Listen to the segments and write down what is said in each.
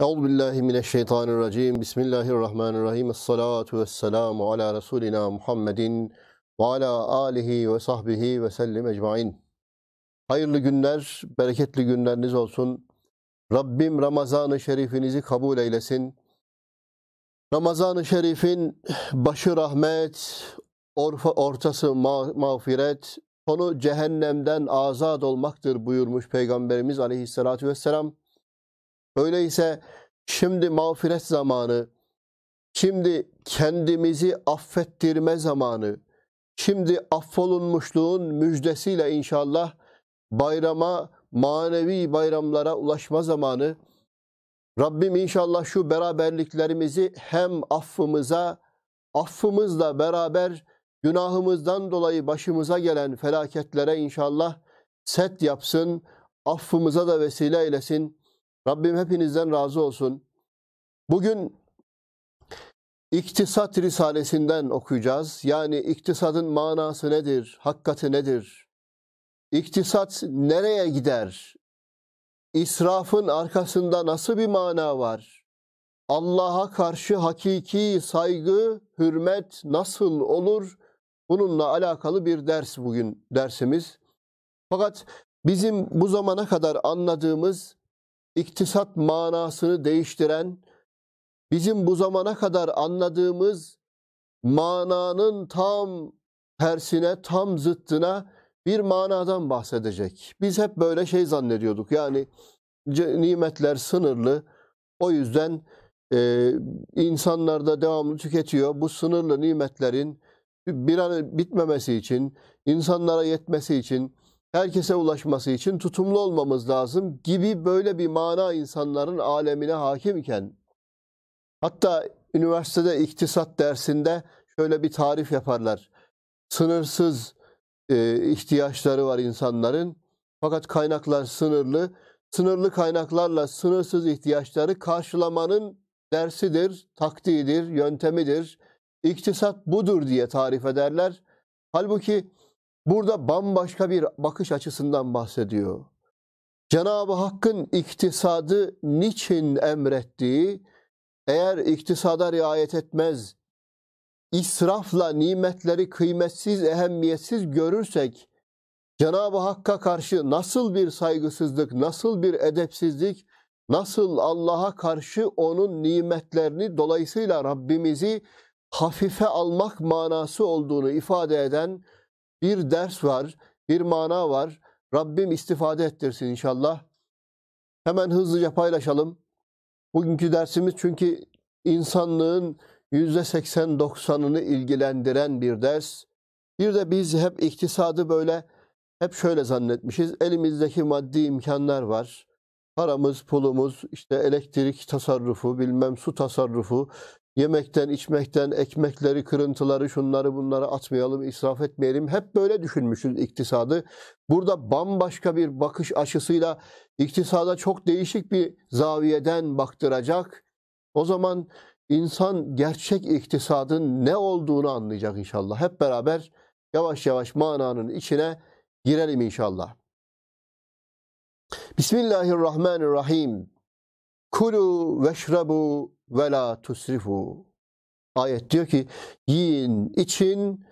Euzu billahi mineşşeytanirracim. Bismillahirrahmanirrahim. Essalatu vesselamu ala resulina Muhammedin ve ala alihi ve sahbihi ve sellim ecmaîn. Hayırlı günler, bereketli günleriniz olsun. Rabbim Ramazan-ı Şerifinizi kabul eylesin. Ramazan-ı Şerif'in başı rahmet, orfa, ortası ma mağfiret, sonu cehennemden azat olmaktır buyurmuş Peygamberimiz Aleyhisselatü Vesselam. Öyleyse şimdi mağfiret zamanı, şimdi kendimizi affettirme zamanı, şimdi affolunmuşluğun müjdesiyle inşallah bayrama, manevi bayramlara ulaşma zamanı. Rabbim inşallah şu beraberliklerimizi hem affımıza, affımızla beraber günahımızdan dolayı başımıza gelen felaketlere inşallah set yapsın, affımıza da vesile eylesin. Rabbim hepinizden razı olsun. Bugün iktisat Risalesinden okuyacağız. Yani iktisadın manası nedir? Hakikati nedir? İktisat nereye gider? İsrafın arkasında nasıl bir mana var? Allah'a karşı hakiki saygı, hürmet nasıl olur? Bununla alakalı bir ders bugün dersimiz. Fakat bizim bu zamana kadar anladığımız iktisat manasını değiştiren, bizim bu zamana kadar anladığımız mananın tam tersine, tam zıttına bir manadan bahsedecek. Biz hep böyle şey zannediyorduk. Yani nimetler sınırlı. O yüzden e, insanlar da devamlı tüketiyor. Bu sınırlı nimetlerin bir an bitmemesi için, insanlara yetmesi için herkese ulaşması için tutumlu olmamız lazım gibi böyle bir mana insanların alemine hakimken hatta üniversitede iktisat dersinde şöyle bir tarif yaparlar. Sınırsız e, ihtiyaçları var insanların fakat kaynaklar sınırlı. Sınırlı kaynaklarla sınırsız ihtiyaçları karşılamanın dersidir, taktiğidir, yöntemidir. İktisat budur diye tarif ederler. Halbuki burada bambaşka bir bakış açısından bahsediyor. Cenab-ı Hakk'ın iktisadı niçin emrettiği, eğer iktisada riayet etmez, israfla nimetleri kıymetsiz, ehemmiyetsiz görürsek, Cenab-ı Hakk'a karşı nasıl bir saygısızlık, nasıl bir edepsizlik, nasıl Allah'a karşı onun nimetlerini dolayısıyla Rabbimizi hafife almak manası olduğunu ifade eden bir ders var, bir mana var. Rabbim istifade ettirsin inşallah. Hemen hızlıca paylaşalım. Bugünkü dersimiz çünkü insanlığın %80-90'ını ilgilendiren bir ders. Bir de biz hep iktisadı böyle hep şöyle zannetmişiz. Elimizdeki maddi imkanlar var. Paramız, pulumuz, işte elektrik tasarrufu, bilmem su tasarrufu, Yemekten, içmekten, ekmekleri, kırıntıları, şunları bunları atmayalım, israf etmeyelim. Hep böyle düşünmüşüz iktisadı. Burada bambaşka bir bakış açısıyla iktisada çok değişik bir zaviyeden baktıracak. O zaman insan gerçek iktisadın ne olduğunu anlayacak inşallah. Hep beraber yavaş yavaş mananın içine girelim inşallah. Bismillahirrahmanirrahim. Kulu veşrebu ve la tusrifu. Ayet diyor ki yiyin için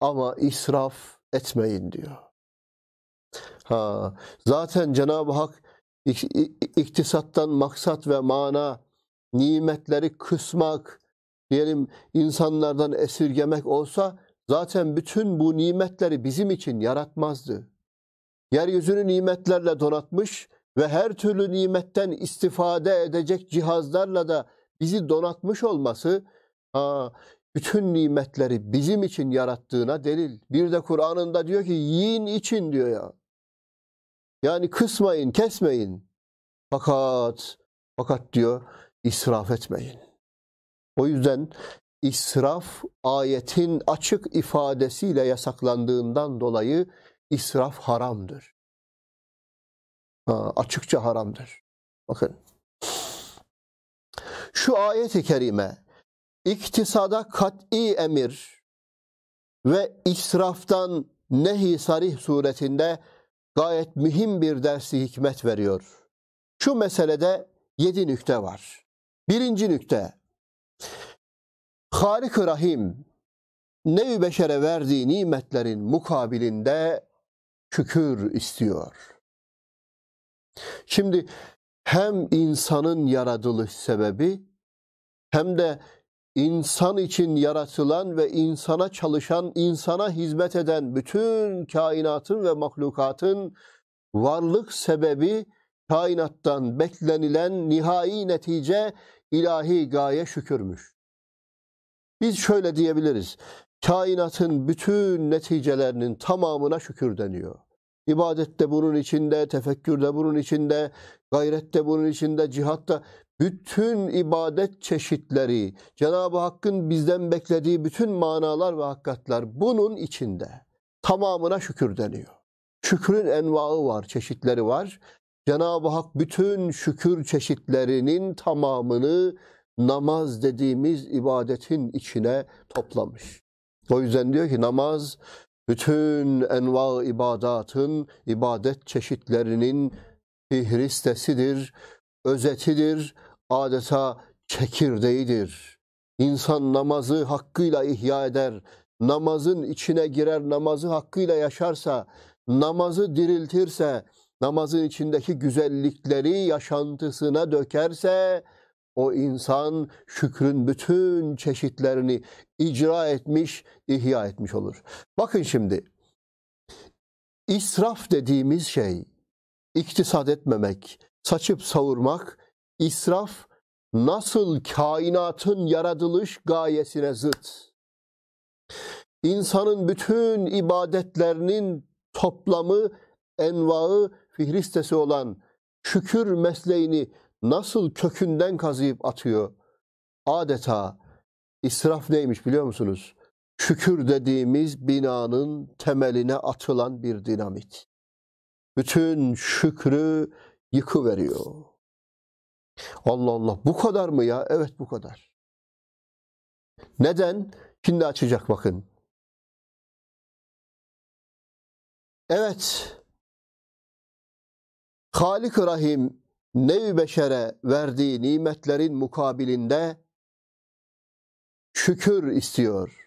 ama israf etmeyin diyor. Ha, zaten Cenab-ı Hak iktisattan maksat ve mana nimetleri kısmak diyelim insanlardan esirgemek olsa zaten bütün bu nimetleri bizim için yaratmazdı. Yeryüzünü nimetlerle donatmış ve her türlü nimetten istifade edecek cihazlarla da bizi donatmış olması bütün nimetleri bizim için yarattığına delil. Bir de Kur'an'ında diyor ki yiyin için diyor ya. Yani kısmayın, kesmeyin. Fakat fakat diyor israf etmeyin. O yüzden israf ayetin açık ifadesiyle yasaklandığından dolayı israf haramdır açıkça haramdır. Bakın. Şu ayet-i kerime iktisada kat'i emir ve israftan nehi sarih suretinde gayet mühim bir dersi hikmet veriyor. Şu meselede yedi nükte var. Birinci nükte, Harik-i Rahim nev beşere verdiği nimetlerin mukabilinde şükür istiyor. Şimdi hem insanın yaratılış sebebi hem de insan için yaratılan ve insana çalışan, insana hizmet eden bütün kainatın ve mahlukatın varlık sebebi kainattan beklenilen nihai netice ilahi gaye şükürmüş. Biz şöyle diyebiliriz. Kainatın bütün neticelerinin tamamına şükür deniyor. İbadette bunun içinde, tefekkürde bunun içinde, gayrette bunun içinde, cihatta bütün ibadet çeşitleri, Cenab-ı Hakk'ın bizden beklediği bütün manalar ve hakikatler bunun içinde. Tamamına şükür deniyor. Şükrün envaı var, çeşitleri var. Cenab-ı Hak bütün şükür çeşitlerinin tamamını namaz dediğimiz ibadetin içine toplamış. O yüzden diyor ki namaz bütün enva ibadatın, ibadet çeşitlerinin fihristesidir, özetidir, adeta çekirdeğidir. İnsan namazı hakkıyla ihya eder, namazın içine girer, namazı hakkıyla yaşarsa, namazı diriltirse, namazın içindeki güzellikleri yaşantısına dökerse, o insan şükrün bütün çeşitlerini icra etmiş, ihya etmiş olur. Bakın şimdi israf dediğimiz şey iktisat etmemek, saçıp savurmak, israf nasıl kainatın yaratılış gayesine zıt. İnsanın bütün ibadetlerinin toplamı, envağı, fihristesi olan şükür mesleğini nasıl kökünden kazıyıp atıyor? Adeta İsraf neymiş biliyor musunuz? Şükür dediğimiz binanın temeline atılan bir dinamit. Bütün şükrü yıkıveriyor. Allah Allah bu kadar mı ya? Evet bu kadar. Neden? Şimdi açacak bakın. Evet. Halik Rahim nev beşere verdiği nimetlerin mukabilinde şükür istiyor.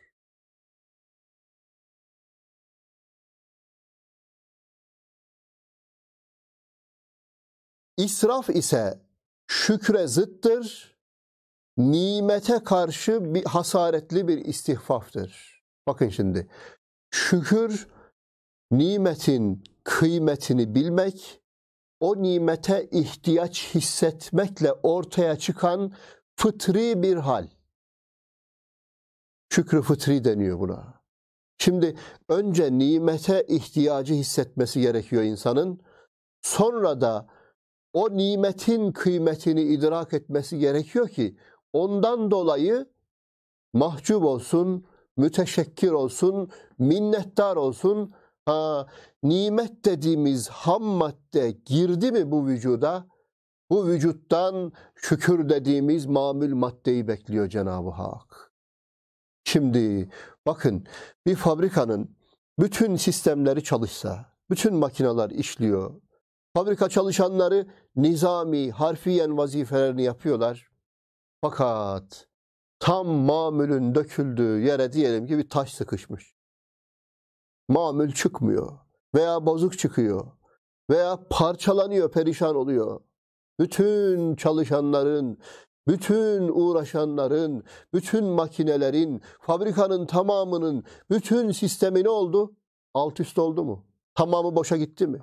İsraf ise şükre zıttır, nimete karşı bir hasaretli bir istihfaftır. Bakın şimdi, şükür nimetin kıymetini bilmek, o nimete ihtiyaç hissetmekle ortaya çıkan fıtri bir hal. Şükrü fıtri deniyor buna. Şimdi önce nimete ihtiyacı hissetmesi gerekiyor insanın. Sonra da o nimetin kıymetini idrak etmesi gerekiyor ki ondan dolayı mahcup olsun, müteşekkir olsun, minnettar olsun. Ha, nimet dediğimiz ham madde girdi mi bu vücuda? Bu vücuttan şükür dediğimiz mamül maddeyi bekliyor Cenab-ı Hak. Şimdi bakın bir fabrikanın bütün sistemleri çalışsa, bütün makineler işliyor. Fabrika çalışanları nizami, harfiyen vazifelerini yapıyorlar. Fakat tam mamülün döküldüğü yere diyelim ki bir taş sıkışmış. Mamül çıkmıyor veya bozuk çıkıyor veya parçalanıyor, perişan oluyor. Bütün çalışanların bütün uğraşanların, bütün makinelerin, fabrikanın tamamının, bütün sistemi ne oldu? Alt üst oldu mu? Tamamı boşa gitti mi?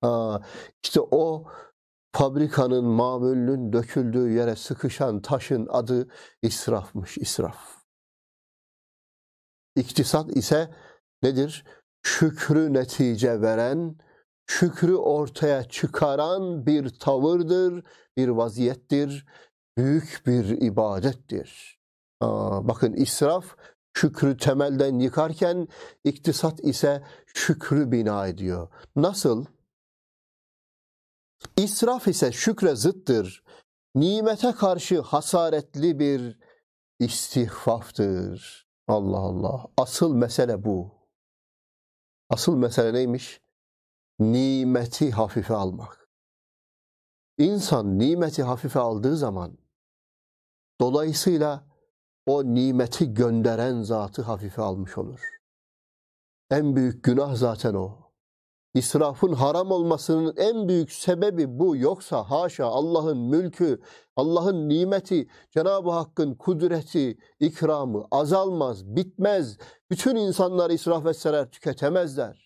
Ha, işte o fabrikanın, mamulün döküldüğü yere sıkışan taşın adı israfmış, israf. İktisat ise nedir? Şükrü netice veren, şükrü ortaya çıkaran bir tavırdır, bir vaziyettir, büyük bir ibadettir. Aa, bakın israf şükrü temelden yıkarken iktisat ise şükrü bina ediyor. Nasıl? İsraf ise şükre zıttır. Nimete karşı hasaretli bir istihfaftır. Allah Allah. Asıl mesele bu. Asıl mesele neymiş? nimeti hafife almak. İnsan nimeti hafife aldığı zaman dolayısıyla o nimeti gönderen zatı hafife almış olur. En büyük günah zaten o. İsrafın haram olmasının en büyük sebebi bu. Yoksa haşa Allah'ın mülkü, Allah'ın nimeti, Cenab-ı Hakk'ın kudreti, ikramı azalmaz, bitmez. Bütün insanlar israf etseler tüketemezler.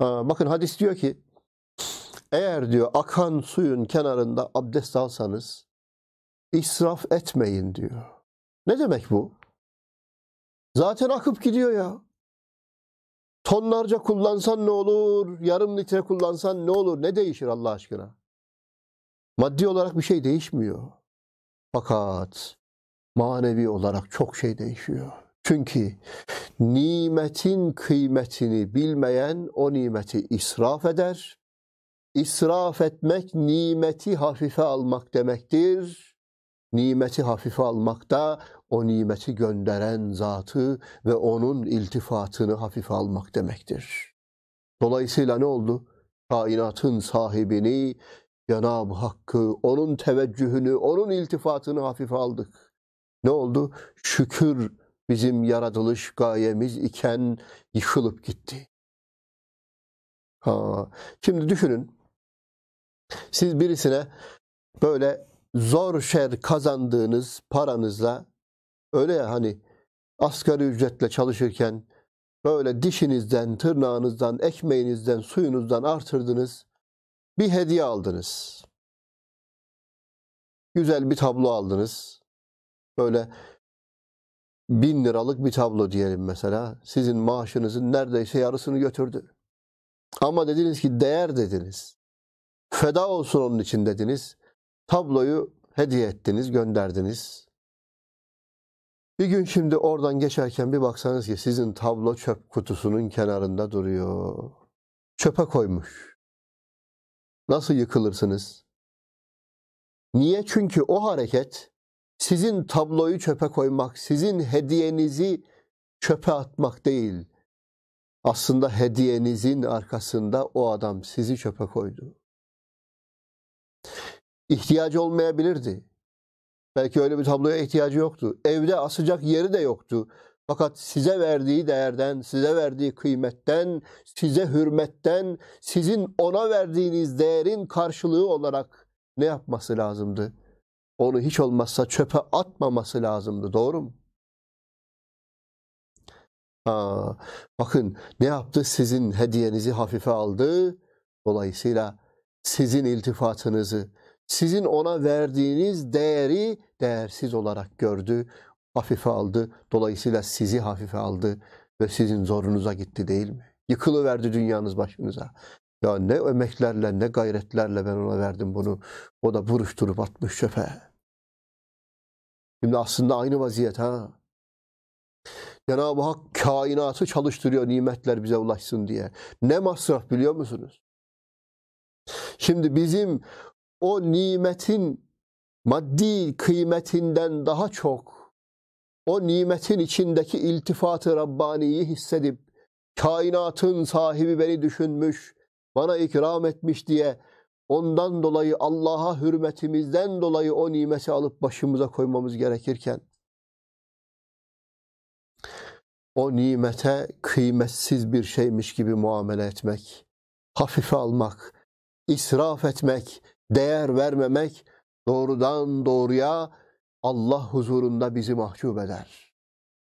Ee, bakın hadis diyor ki eğer diyor akan suyun kenarında abdest alsanız israf etmeyin diyor. Ne demek bu? Zaten akıp gidiyor ya. Tonlarca kullansan ne olur? Yarım litre kullansan ne olur? Ne değişir Allah aşkına? Maddi olarak bir şey değişmiyor. Fakat manevi olarak çok şey değişiyor. Çünkü nimetin kıymetini bilmeyen o nimeti israf eder. İsraf etmek nimeti hafife almak demektir. Nimeti hafife almak da o nimeti gönderen zatı ve onun iltifatını hafife almak demektir. Dolayısıyla ne oldu? Kainatın sahibini, Cenab-ı Hakk'ı, onun teveccühünü, onun iltifatını hafife aldık. Ne oldu? Şükür bizim yaratılış gayemiz iken yıkılıp gitti. Ha, şimdi düşünün. Siz birisine böyle zor şer kazandığınız paranızla öyle ya hani asgari ücretle çalışırken böyle dişinizden, tırnağınızdan, ekmeğinizden, suyunuzdan artırdınız. Bir hediye aldınız. Güzel bir tablo aldınız. Böyle bin liralık bir tablo diyelim mesela. Sizin maaşınızın neredeyse yarısını götürdü. Ama dediniz ki değer dediniz. Feda olsun onun için dediniz. Tabloyu hediye ettiniz, gönderdiniz. Bir gün şimdi oradan geçerken bir baksanız ki sizin tablo çöp kutusunun kenarında duruyor. Çöpe koymuş. Nasıl yıkılırsınız? Niye? Çünkü o hareket sizin tabloyu çöpe koymak, sizin hediyenizi çöpe atmak değil. Aslında hediyenizin arkasında o adam sizi çöpe koydu. İhtiyacı olmayabilirdi. Belki öyle bir tabloya ihtiyacı yoktu. Evde asacak yeri de yoktu. Fakat size verdiği değerden, size verdiği kıymetten, size hürmetten, sizin ona verdiğiniz değerin karşılığı olarak ne yapması lazımdı? onu hiç olmazsa çöpe atmaması lazımdı. Doğru mu? Aa, bakın ne yaptı? Sizin hediyenizi hafife aldı. Dolayısıyla sizin iltifatınızı, sizin ona verdiğiniz değeri değersiz olarak gördü, hafife aldı. Dolayısıyla sizi hafife aldı ve sizin zorunuza gitti değil mi? Yıkılıverdi dünyanız başınıza. Ya ne emeklerle ne gayretlerle ben ona verdim bunu. O da buruşturup atmış çöpe. Şimdi aslında aynı vaziyet ha. Cenab-ı Hak kainatı çalıştırıyor nimetler bize ulaşsın diye. Ne masraf biliyor musunuz? Şimdi bizim o nimetin maddi kıymetinden daha çok o nimetin içindeki iltifatı Rabbani'yi hissedip kainatın sahibi beni düşünmüş, bana ikram etmiş diye ondan dolayı Allah'a hürmetimizden dolayı o nimeti alıp başımıza koymamız gerekirken o nimete kıymetsiz bir şeymiş gibi muamele etmek, hafife almak, israf etmek, değer vermemek doğrudan doğruya Allah huzurunda bizi mahcup eder.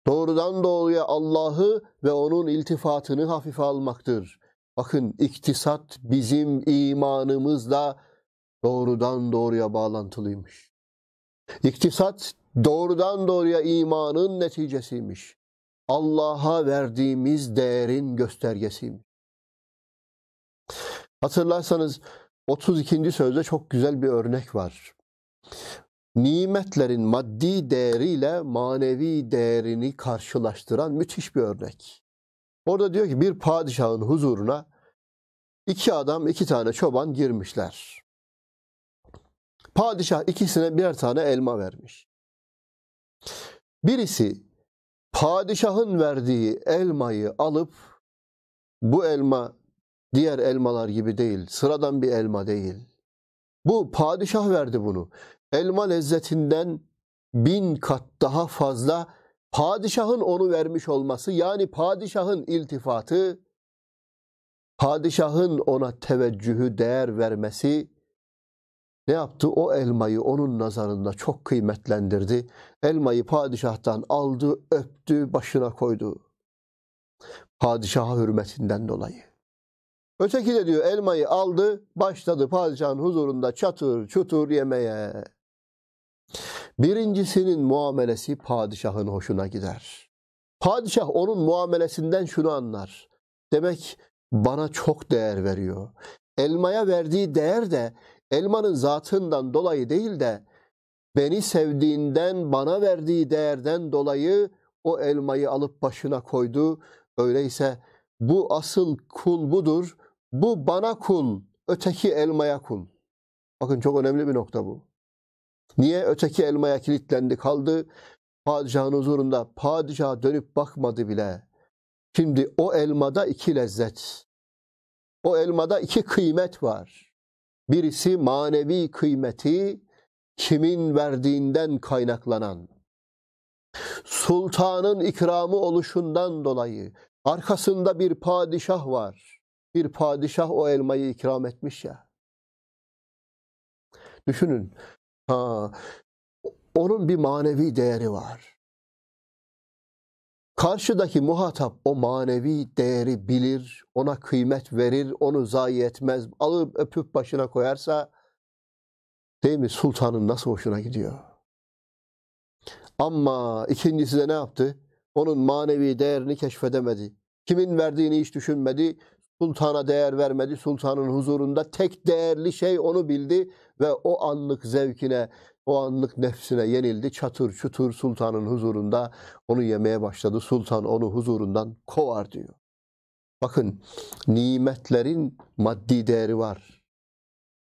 Doğrudan doğruya Allah'ı ve onun iltifatını hafife almaktır. Bakın iktisat bizim imanımızla doğrudan doğruya bağlantılıymış. İktisat doğrudan doğruya imanın neticesiymiş. Allah'a verdiğimiz değerin göstergesiymiş. Hatırlarsanız 32. sözde çok güzel bir örnek var. Nimetlerin maddi değeriyle manevi değerini karşılaştıran müthiş bir örnek. Orada diyor ki bir padişahın huzuruna iki adam iki tane çoban girmişler. Padişah ikisine birer tane elma vermiş. Birisi padişahın verdiği elmayı alıp bu elma diğer elmalar gibi değil, sıradan bir elma değil. Bu padişah verdi bunu. Elma lezzetinden bin kat daha fazla Padişahın onu vermiş olması yani padişahın iltifatı, padişahın ona teveccühü, değer vermesi ne yaptı? O elmayı onun nazarında çok kıymetlendirdi. Elmayı padişahtan aldı, öptü, başına koydu. Padişaha hürmetinden dolayı. Öteki de diyor elmayı aldı, başladı padişahın huzurunda çatır çutur yemeye. Birincisinin muamelesi padişahın hoşuna gider. Padişah onun muamelesinden şunu anlar. Demek bana çok değer veriyor. Elmaya verdiği değer de elmanın zatından dolayı değil de beni sevdiğinden, bana verdiği değerden dolayı o elmayı alıp başına koydu. Öyleyse bu asıl kul budur. Bu bana kul, öteki elmaya kul. Bakın çok önemli bir nokta bu. Niye öteki elmaya kilitlendi kaldı? Padişahın huzurunda padişah dönüp bakmadı bile. Şimdi o elmada iki lezzet. O elmada iki kıymet var. Birisi manevi kıymeti kimin verdiğinden kaynaklanan. Sultanın ikramı oluşundan dolayı arkasında bir padişah var. Bir padişah o elmayı ikram etmiş ya. Düşünün Ha, onun bir manevi değeri var. Karşıdaki muhatap o manevi değeri bilir, ona kıymet verir, onu zayi etmez. Alıp öpüp başına koyarsa değil mi sultanın nasıl hoşuna gidiyor. Ama ikincisi de ne yaptı? Onun manevi değerini keşfedemedi. Kimin verdiğini hiç düşünmedi. Sultana değer vermedi. Sultanın huzurunda tek değerli şey onu bildi ve o anlık zevkine, o anlık nefsine yenildi. Çatır çutur sultanın huzurunda onu yemeye başladı. Sultan onu huzurundan kovar diyor. Bakın nimetlerin maddi değeri var.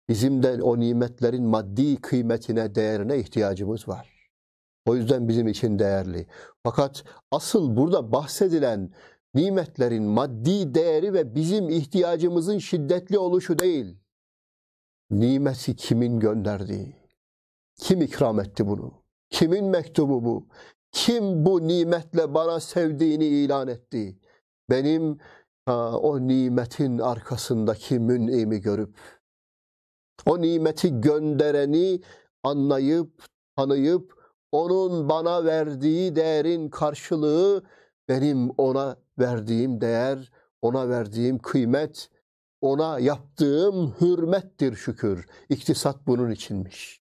Bizim de o nimetlerin maddi kıymetine, değerine ihtiyacımız var. O yüzden bizim için değerli. Fakat asıl burada bahsedilen nimetlerin maddi değeri ve bizim ihtiyacımızın şiddetli oluşu değil nimeti kimin gönderdiği, kim ikram etti bunu, kimin mektubu bu, kim bu nimetle bana sevdiğini ilan etti, benim ha, o nimetin arkasındaki mün'imi görüp, o nimeti göndereni anlayıp, tanıyıp, onun bana verdiği değerin karşılığı benim ona verdiğim değer, ona verdiğim kıymet, ona yaptığım hürmettir şükür. İktisat bunun içinmiş.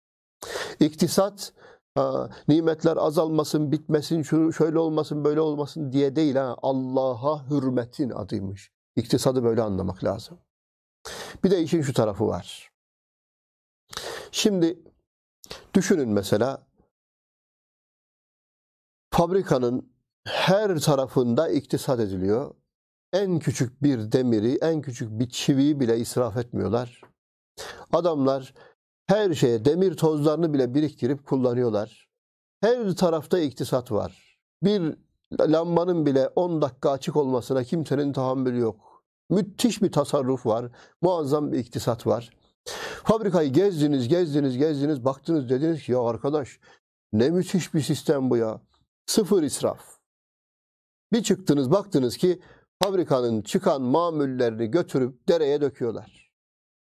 İktisat Ha, nimetler azalmasın, bitmesin, şu şöyle olmasın, böyle olmasın diye değil ha. Allah'a hürmetin adıymış. İktisadı böyle anlamak lazım. Bir de işin şu tarafı var. Şimdi düşünün mesela fabrikanın her tarafında iktisat ediliyor en küçük bir demiri, en küçük bir çiviyi bile israf etmiyorlar. Adamlar her şeye demir tozlarını bile biriktirip kullanıyorlar. Her tarafta iktisat var. Bir lambanın bile 10 dakika açık olmasına kimsenin tahammülü yok. Müthiş bir tasarruf var. Muazzam bir iktisat var. Fabrikayı gezdiniz, gezdiniz, gezdiniz, baktınız dediniz ki ya arkadaş ne müthiş bir sistem bu ya. Sıfır israf. Bir çıktınız baktınız ki fabrikanın çıkan mamullerini götürüp dereye döküyorlar.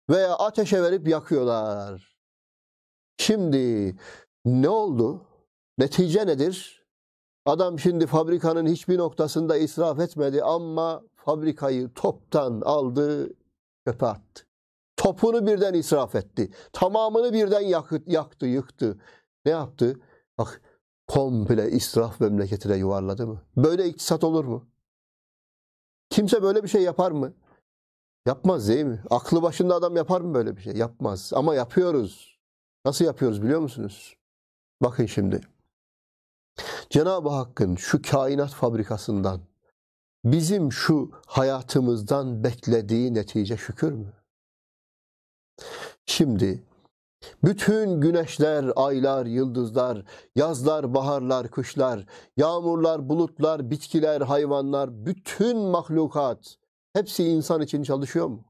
Veya ateşe verip yakıyorlar. Şimdi ne oldu? Netice nedir? Adam şimdi fabrikanın hiçbir noktasında israf etmedi ama fabrikayı toptan aldı, çöpe attı. Topunu birden israf etti. Tamamını birden yakı, yaktı, yıktı. Ne yaptı? Bak komple israf memleketine yuvarladı mı? Böyle iktisat olur mu? Kimse böyle bir şey yapar mı? Yapmaz değil mi? Aklı başında adam yapar mı böyle bir şey? Yapmaz. Ama yapıyoruz. Nasıl yapıyoruz biliyor musunuz? Bakın şimdi. Cenab-ı Hakk'ın şu kainat fabrikasından bizim şu hayatımızdan beklediği netice şükür mü? Şimdi bütün güneşler, aylar, yıldızlar, yazlar, baharlar, kışlar, yağmurlar, bulutlar, bitkiler, hayvanlar, bütün mahlukat hepsi insan için çalışıyor mu?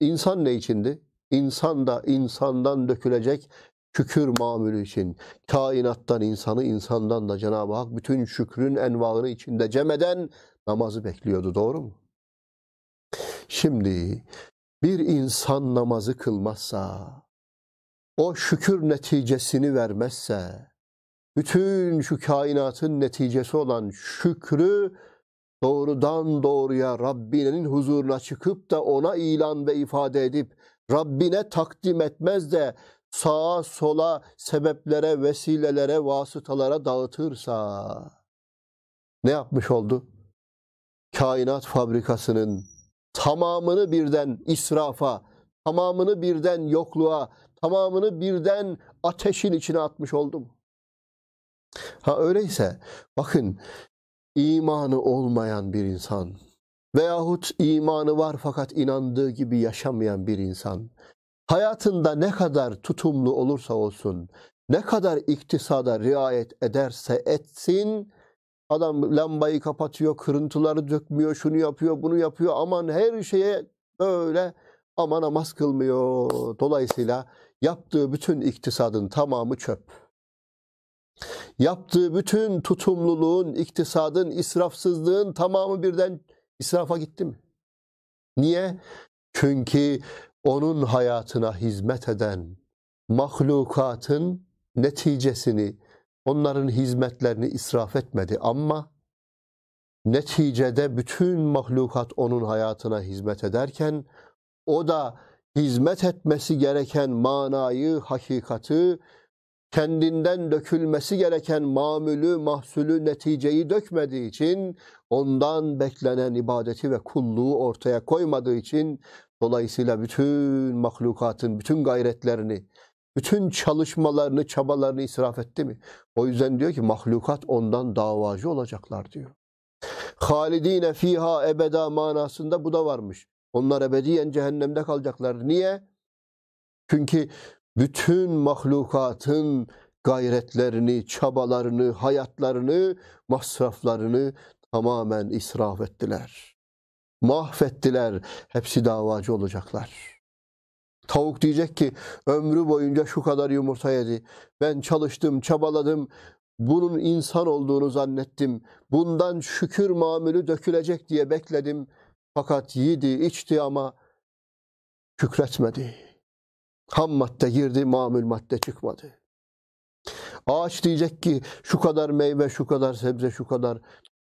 İnsan ne içindi? İnsan da insandan dökülecek şükür mamülü için. Kainattan insanı, insandan da Cenab-ı Hak bütün şükrün envağını içinde cem namazı bekliyordu. Doğru mu? Şimdi bir insan namazı kılmazsa o şükür neticesini vermezse, bütün şu kainatın neticesi olan şükrü doğrudan doğruya Rabbinin huzuruna çıkıp da ona ilan ve ifade edip Rabbine takdim etmez de sağa sola sebeplere, vesilelere, vasıtalara dağıtırsa ne yapmış oldu? Kainat fabrikasının tamamını birden israfa, tamamını birden yokluğa, tamamını birden ateşin içine atmış oldum. Ha öyleyse bakın imanı olmayan bir insan veyahut imanı var fakat inandığı gibi yaşamayan bir insan hayatında ne kadar tutumlu olursa olsun, ne kadar iktisada riayet ederse etsin, adam lambayı kapatıyor, kırıntıları dökmüyor, şunu yapıyor, bunu yapıyor, aman her şeye böyle ama namaz kılmıyor. Dolayısıyla Yaptığı bütün iktisadın tamamı çöp. Yaptığı bütün tutumluluğun, iktisadın, israfsızlığın tamamı birden israfa gitti mi? Niye? Çünkü onun hayatına hizmet eden mahlukatın neticesini, onların hizmetlerini israf etmedi ama neticede bütün mahlukat onun hayatına hizmet ederken o da hizmet etmesi gereken manayı, hakikati, kendinden dökülmesi gereken mamülü, mahsulü, neticeyi dökmediği için, ondan beklenen ibadeti ve kulluğu ortaya koymadığı için, dolayısıyla bütün mahlukatın bütün gayretlerini, bütün çalışmalarını, çabalarını israf etti mi? O yüzden diyor ki mahlukat ondan davacı olacaklar diyor. Halidine fiha ebeda manasında bu da varmış. Onlar ebediyen cehennemde kalacaklar. Niye? Çünkü bütün mahlukatın gayretlerini, çabalarını, hayatlarını, masraflarını tamamen israf ettiler. Mahvettiler. Hepsi davacı olacaklar. Tavuk diyecek ki ömrü boyunca şu kadar yumurta yedi. Ben çalıştım, çabaladım. Bunun insan olduğunu zannettim. Bundan şükür mamülü dökülecek diye bekledim. Fakat yedi, içti ama kükretmedi. Ham madde girdi, mamül madde çıkmadı. Ağaç diyecek ki şu kadar meyve, şu kadar sebze, şu kadar.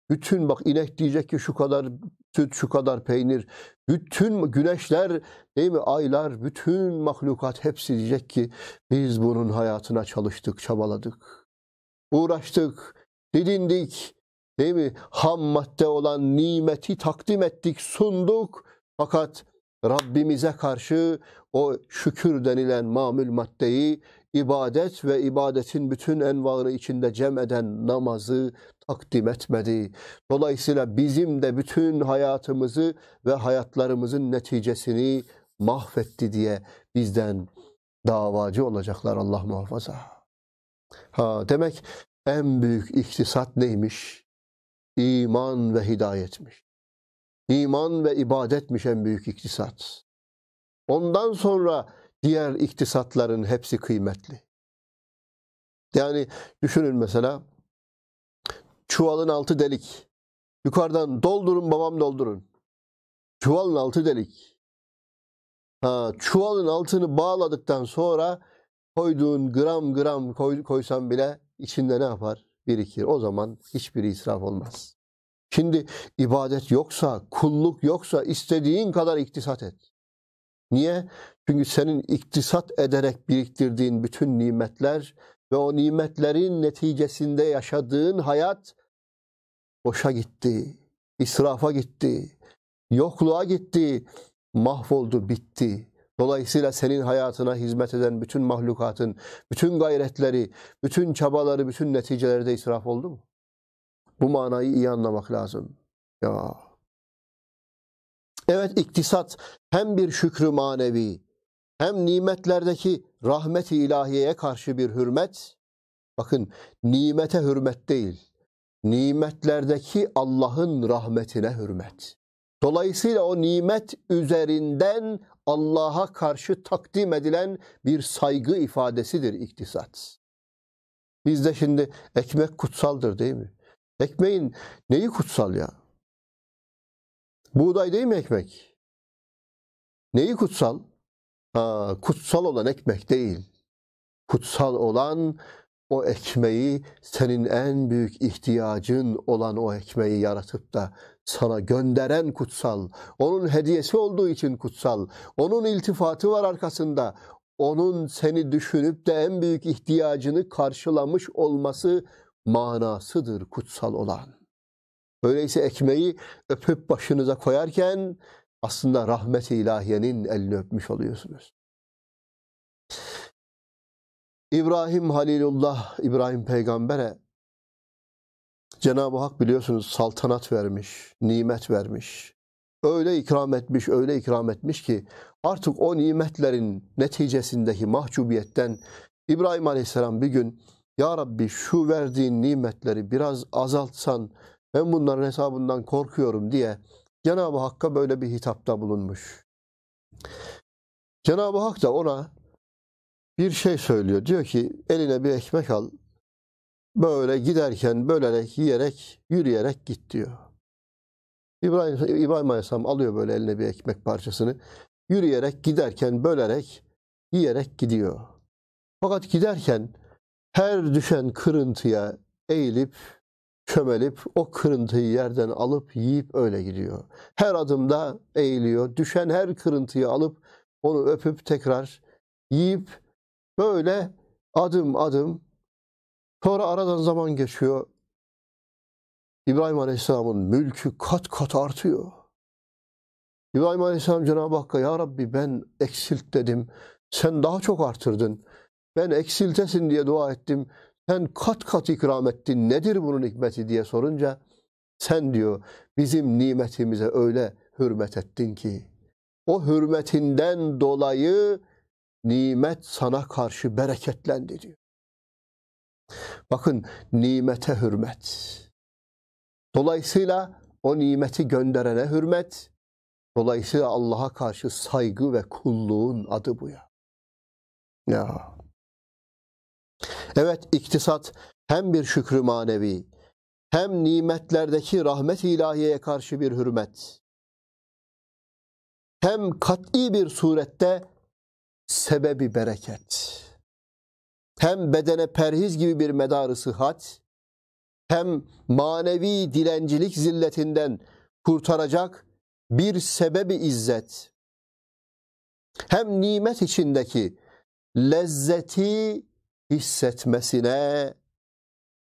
Bütün bak inek diyecek ki şu kadar süt, şu kadar peynir. Bütün güneşler, değil mi aylar, bütün mahlukat hepsi diyecek ki biz bunun hayatına çalıştık, çabaladık. Uğraştık, didindik, değil mi? Ham madde olan nimeti takdim ettik, sunduk. Fakat Rabbimize karşı o şükür denilen mamül maddeyi ibadet ve ibadetin bütün envarı içinde cem eden namazı takdim etmedi. Dolayısıyla bizim de bütün hayatımızı ve hayatlarımızın neticesini mahvetti diye bizden davacı olacaklar Allah muhafaza. Ha demek en büyük iktisat neymiş? iman ve hidayetmiş. İman ve ibadetmiş en büyük iktisat. Ondan sonra diğer iktisatların hepsi kıymetli. Yani düşünün mesela çuvalın altı delik. Yukarıdan doldurun babam doldurun. Çuvalın altı delik. Ha, çuvalın altını bağladıktan sonra koyduğun gram gram koy, koysan bile içinde ne yapar? birikir. O zaman hiçbir israf olmaz. Şimdi ibadet yoksa, kulluk yoksa istediğin kadar iktisat et. Niye? Çünkü senin iktisat ederek biriktirdiğin bütün nimetler ve o nimetlerin neticesinde yaşadığın hayat boşa gitti, israfa gitti, yokluğa gitti, mahvoldu, bitti. Dolayısıyla senin hayatına hizmet eden bütün mahlukatın, bütün gayretleri, bütün çabaları, bütün neticeleri de israf oldu mu? Bu manayı iyi anlamak lazım. Ya. Evet iktisat hem bir şükrü manevi hem nimetlerdeki rahmeti ilahiyeye karşı bir hürmet. Bakın nimete hürmet değil. Nimetlerdeki Allah'ın rahmetine hürmet. Dolayısıyla o nimet üzerinden Allah'a karşı takdim edilen bir saygı ifadesidir iktisat. Bizde şimdi ekmek kutsaldır değil mi? Ekmeğin neyi kutsal ya? Buğday değil mi ekmek? Neyi kutsal? Ha, kutsal olan ekmek değil. Kutsal olan o ekmeği senin en büyük ihtiyacın olan o ekmeği yaratıp da sana gönderen kutsal. Onun hediyesi olduğu için kutsal. Onun iltifatı var arkasında. Onun seni düşünüp de en büyük ihtiyacını karşılamış olması manasıdır kutsal olan. Öyleyse ekmeği öpüp başınıza koyarken aslında rahmet-i ilahiyenin elini öpmüş oluyorsunuz. İbrahim Halilullah, İbrahim peygambere Cenab-ı Hak biliyorsunuz saltanat vermiş, nimet vermiş. Öyle ikram etmiş, öyle ikram etmiş ki artık o nimetlerin neticesindeki mahcubiyetten İbrahim Aleyhisselam bir gün Ya Rabbi şu verdiğin nimetleri biraz azaltsan ben bunların hesabından korkuyorum diye Cenab-ı Hakk'a böyle bir hitapta bulunmuş. Cenab-ı Hak da ona bir şey söylüyor. Diyor ki eline bir ekmek al. Böyle giderken bölerek, yiyerek, yürüyerek git diyor. İbrahim, İbrahim Aleyhisselam alıyor böyle eline bir ekmek parçasını. Yürüyerek, giderken, bölerek, yiyerek gidiyor. Fakat giderken her düşen kırıntıya eğilip, kömelip o kırıntıyı yerden alıp yiyip öyle gidiyor. Her adımda eğiliyor. Düşen her kırıntıyı alıp onu öpüp tekrar yiyip Böyle adım adım sonra aradan zaman geçiyor. İbrahim Aleyhisselam'ın mülkü kat kat artıyor. İbrahim Aleyhisselam Cenab-ı Hakk'a Ya Rabbi ben eksilt dedim. Sen daha çok artırdın. Ben eksiltesin diye dua ettim. Sen kat kat ikram ettin. Nedir bunun hikmeti diye sorunca sen diyor bizim nimetimize öyle hürmet ettin ki o hürmetinden dolayı nimet sana karşı bereketlendi diyor. Bakın nimete hürmet. Dolayısıyla o nimeti gönderene hürmet. Dolayısıyla Allah'a karşı saygı ve kulluğun adı bu ya. Ya. Evet iktisat hem bir şükrü manevi hem nimetlerdeki rahmet ilahiyeye karşı bir hürmet. Hem kat'i bir surette sebebi bereket. Hem bedene perhiz gibi bir medarı sıhhat, hem manevi dilencilik zilletinden kurtaracak bir sebebi izzet. Hem nimet içindeki lezzeti hissetmesine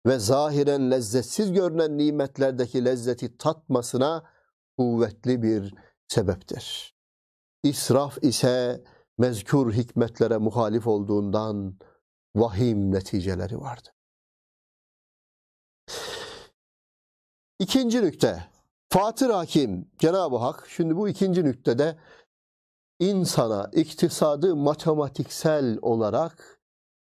ve zahiren lezzetsiz görünen nimetlerdeki lezzeti tatmasına kuvvetli bir sebeptir. İsraf ise mezkur hikmetlere muhalif olduğundan vahim neticeleri vardı. İkinci nükte, Fatır Hakim, Cenab-ı Hak, şimdi bu ikinci nüktede insana iktisadı matematiksel olarak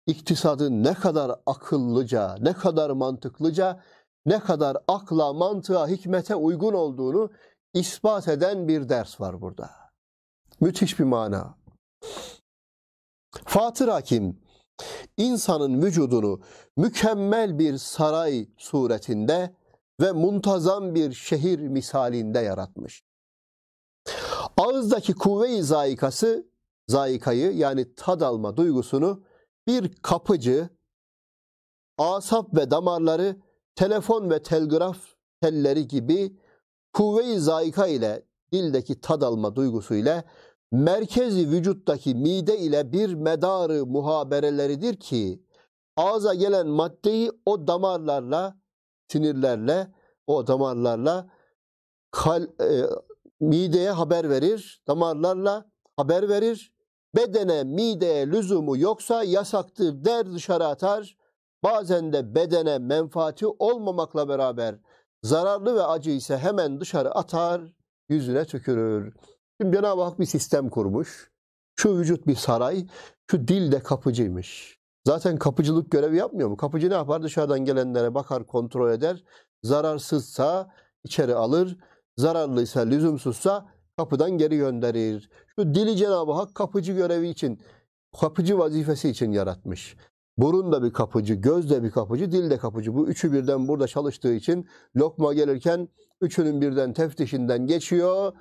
iktisadı ne kadar akıllıca, ne kadar mantıklıca, ne kadar akla, mantığa, hikmete uygun olduğunu ispat eden bir ders var burada. Müthiş bir mana. Fatır Hakim insanın vücudunu mükemmel bir saray suretinde ve muntazam bir şehir misalinde yaratmış. Ağızdaki kuvve-i zayikası, zayikayı yani tad alma duygusunu bir kapıcı, asap ve damarları, telefon ve telgraf telleri gibi kuvve-i zayika ile dildeki tad alma duygusu ile merkezi vücuttaki mide ile bir medarı muhabereleridir ki ağza gelen maddeyi o damarlarla sinirlerle o damarlarla kal, e, mideye haber verir. Damarlarla haber verir. Bedene mideye lüzumu yoksa yasaktır der dışarı atar. Bazen de bedene menfaati olmamakla beraber zararlı ve acı ise hemen dışarı atar, yüzüne tükürür. Şimdi Cenab-ı Hak bir sistem kurmuş. Şu vücut bir saray, şu dil de kapıcıymış. Zaten kapıcılık görevi yapmıyor mu? Kapıcı ne yapar? Dışarıdan gelenlere bakar, kontrol eder. Zararsızsa içeri alır, zararlıysa, lüzumsuzsa kapıdan geri gönderir. Şu dili Cenab-ı Hak kapıcı görevi için, kapıcı vazifesi için yaratmış. Burun da bir kapıcı, göz de bir kapıcı, dil de kapıcı. Bu üçü birden burada çalıştığı için lokma gelirken üçünün birden teftişinden geçiyor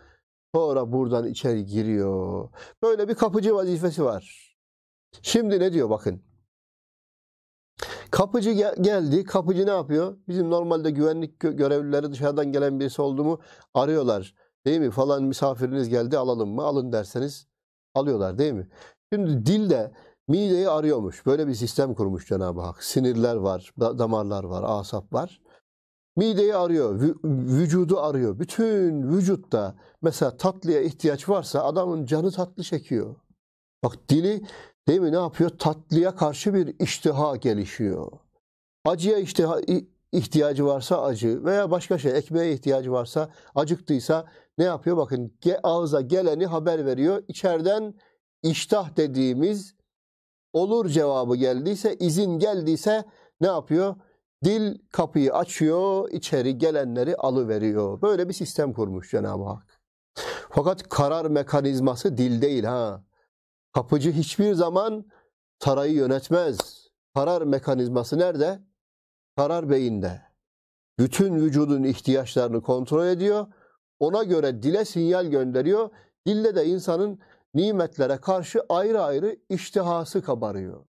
Sonra buradan içeri giriyor. Böyle bir kapıcı vazifesi var. Şimdi ne diyor bakın. Kapıcı gel- geldi. Kapıcı ne yapıyor? Bizim normalde güvenlik gö- görevlileri dışarıdan gelen birisi oldu mu arıyorlar. Değil mi? Falan misafiriniz geldi alalım mı? Alın derseniz alıyorlar değil mi? Şimdi dil de mideyi arıyormuş. Böyle bir sistem kurmuş Cenab-ı Hak. Sinirler var, da- damarlar var, asap var. Mideyi arıyor, vücudu arıyor. Bütün vücutta mesela tatlıya ihtiyaç varsa adamın canı tatlı çekiyor. Bak dili değil mi ne yapıyor? Tatlıya karşı bir iştiha gelişiyor. Acıya iştiha, ihtiyacı varsa acı veya başka şey ekmeğe ihtiyacı varsa acıktıysa ne yapıyor? Bakın ge, ağza geleni haber veriyor. İçeriden iştah dediğimiz olur cevabı geldiyse, izin geldiyse ne yapıyor? Dil kapıyı açıyor, içeri gelenleri alıveriyor. Böyle bir sistem kurmuş Cenab-ı Hak. Fakat karar mekanizması dil değil ha. Kapıcı hiçbir zaman sarayı yönetmez. Karar mekanizması nerede? Karar beyinde. Bütün vücudun ihtiyaçlarını kontrol ediyor. Ona göre dile sinyal gönderiyor. Dille de insanın nimetlere karşı ayrı ayrı iştihası kabarıyor.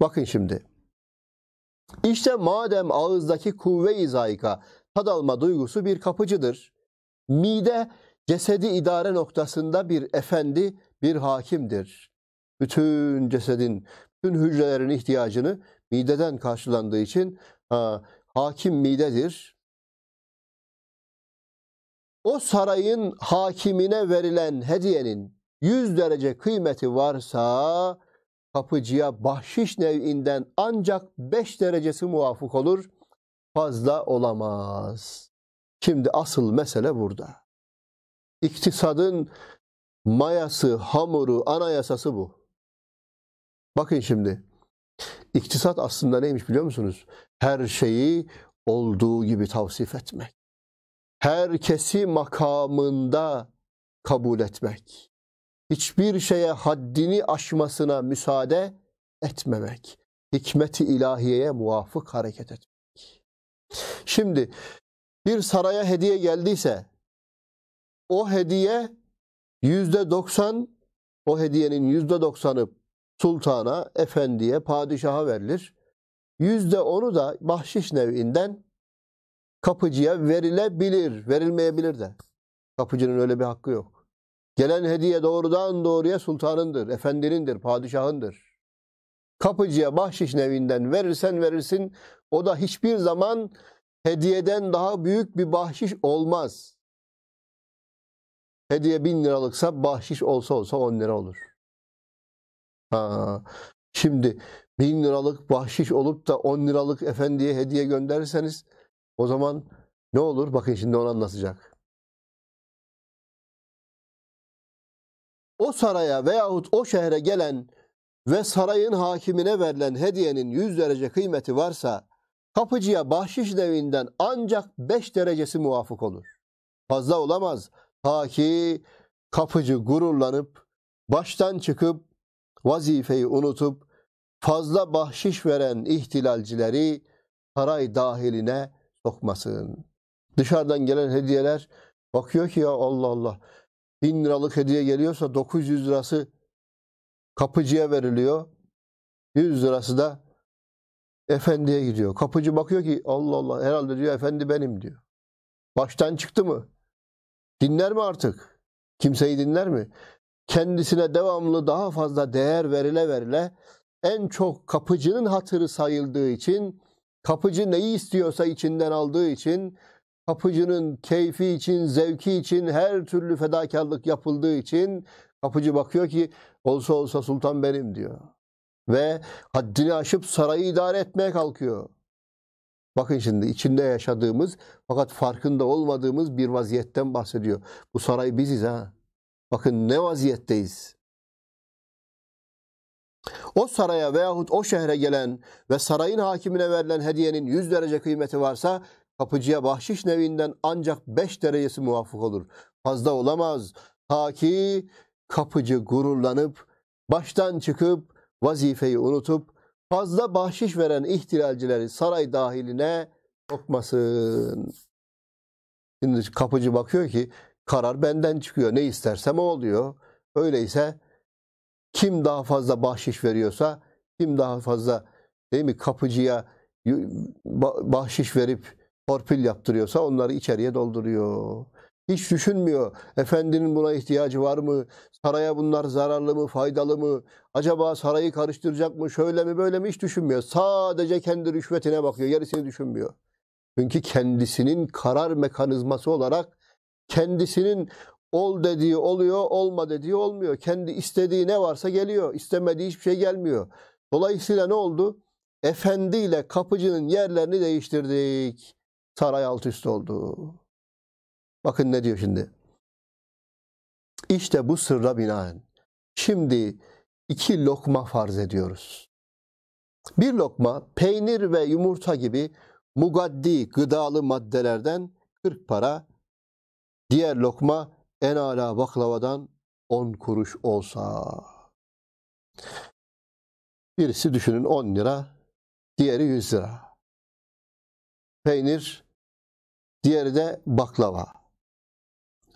Bakın şimdi. İşte madem ağızdaki kuvve-i zayika tad alma duygusu bir kapıcıdır. Mide cesedi idare noktasında bir efendi, bir hakimdir. Bütün cesedin, bütün hücrelerin ihtiyacını mideden karşılandığı için ha, hakim midedir. O sarayın hakimine verilen hediyenin yüz derece kıymeti varsa kapıcıya bahşiş nev'inden ancak beş derecesi muvafık olur. Fazla olamaz. Şimdi asıl mesele burada. İktisadın mayası, hamuru, anayasası bu. Bakın şimdi. İktisat aslında neymiş biliyor musunuz? Her şeyi olduğu gibi tavsif etmek. Herkesi makamında kabul etmek hiçbir şeye haddini aşmasına müsaade etmemek. Hikmeti ilahiyeye muvafık hareket etmek. Şimdi bir saraya hediye geldiyse o hediye yüzde doksan o hediyenin yüzde doksanı sultana, efendiye, padişaha verilir. Yüzde onu da bahşiş nevinden kapıcıya verilebilir, verilmeyebilir de. Kapıcının öyle bir hakkı yok. Gelen hediye doğrudan doğruya sultanındır, efendinindir, padişahındır. Kapıcıya bahşiş nevinden verirsen verirsin, o da hiçbir zaman hediyeden daha büyük bir bahşiş olmaz. Hediye bin liralıksa bahşiş olsa olsa on lira olur. Ha. Şimdi bin liralık bahşiş olup da on liralık efendiye hediye gönderirseniz o zaman ne olur? Bakın şimdi onu anlatacak. o saraya veyahut o şehre gelen ve sarayın hakimine verilen hediyenin 100 derece kıymeti varsa kapıcıya bahşiş devinden ancak 5 derecesi muvafık olur. Fazla olamaz. Ta ki kapıcı gururlanıp baştan çıkıp vazifeyi unutup fazla bahşiş veren ihtilalcileri saray dahiline sokmasın. Dışarıdan gelen hediyeler bakıyor ki ya Allah Allah 1000 liralık hediye geliyorsa 900 lirası kapıcıya veriliyor. 100 lirası da efendiye gidiyor. Kapıcı bakıyor ki Allah Allah herhalde diyor efendi benim diyor. Baştan çıktı mı? Dinler mi artık? Kimseyi dinler mi? Kendisine devamlı daha fazla değer verile verile en çok kapıcının hatırı sayıldığı için kapıcı neyi istiyorsa içinden aldığı için kapıcının keyfi için, zevki için her türlü fedakarlık yapıldığı için kapıcı bakıyor ki olsa olsa sultan benim diyor. Ve haddini aşıp sarayı idare etmeye kalkıyor. Bakın şimdi içinde yaşadığımız fakat farkında olmadığımız bir vaziyetten bahsediyor. Bu saray biziz ha. Bakın ne vaziyetteyiz. O saraya veyahut o şehre gelen ve sarayın hakimine verilen hediyenin yüz derece kıymeti varsa Kapıcıya bahşiş nevinden ancak beş derecesi muvafık olur. Fazla olamaz. Ta ki kapıcı gururlanıp, baştan çıkıp, vazifeyi unutup, fazla bahşiş veren ihtilalcileri saray dahiline sokmasın. Şimdi kapıcı bakıyor ki karar benden çıkıyor. Ne istersem o oluyor. Öyleyse kim daha fazla bahşiş veriyorsa, kim daha fazla değil mi kapıcıya bahşiş verip torpil yaptırıyorsa onları içeriye dolduruyor. Hiç düşünmüyor. Efendinin buna ihtiyacı var mı? Saraya bunlar zararlı mı, faydalı mı? Acaba sarayı karıştıracak mı? Şöyle mi, böyle mi? Hiç düşünmüyor. Sadece kendi rüşvetine bakıyor. Gerisini düşünmüyor. Çünkü kendisinin karar mekanizması olarak kendisinin ol dediği oluyor, olma dediği olmuyor. Kendi istediği ne varsa geliyor. İstemediği hiçbir şey gelmiyor. Dolayısıyla ne oldu? Efendi ile kapıcının yerlerini değiştirdik. Saray alt üst oldu. Bakın ne diyor şimdi. İşte bu sırra binaen. Şimdi iki lokma farz ediyoruz. Bir lokma peynir ve yumurta gibi mugaddi gıdalı maddelerden 40 para, diğer lokma en ala baklavadan 10 kuruş olsa. Birisi düşünün 10 lira, diğeri 100 lira. Peynir Diğeri de baklava.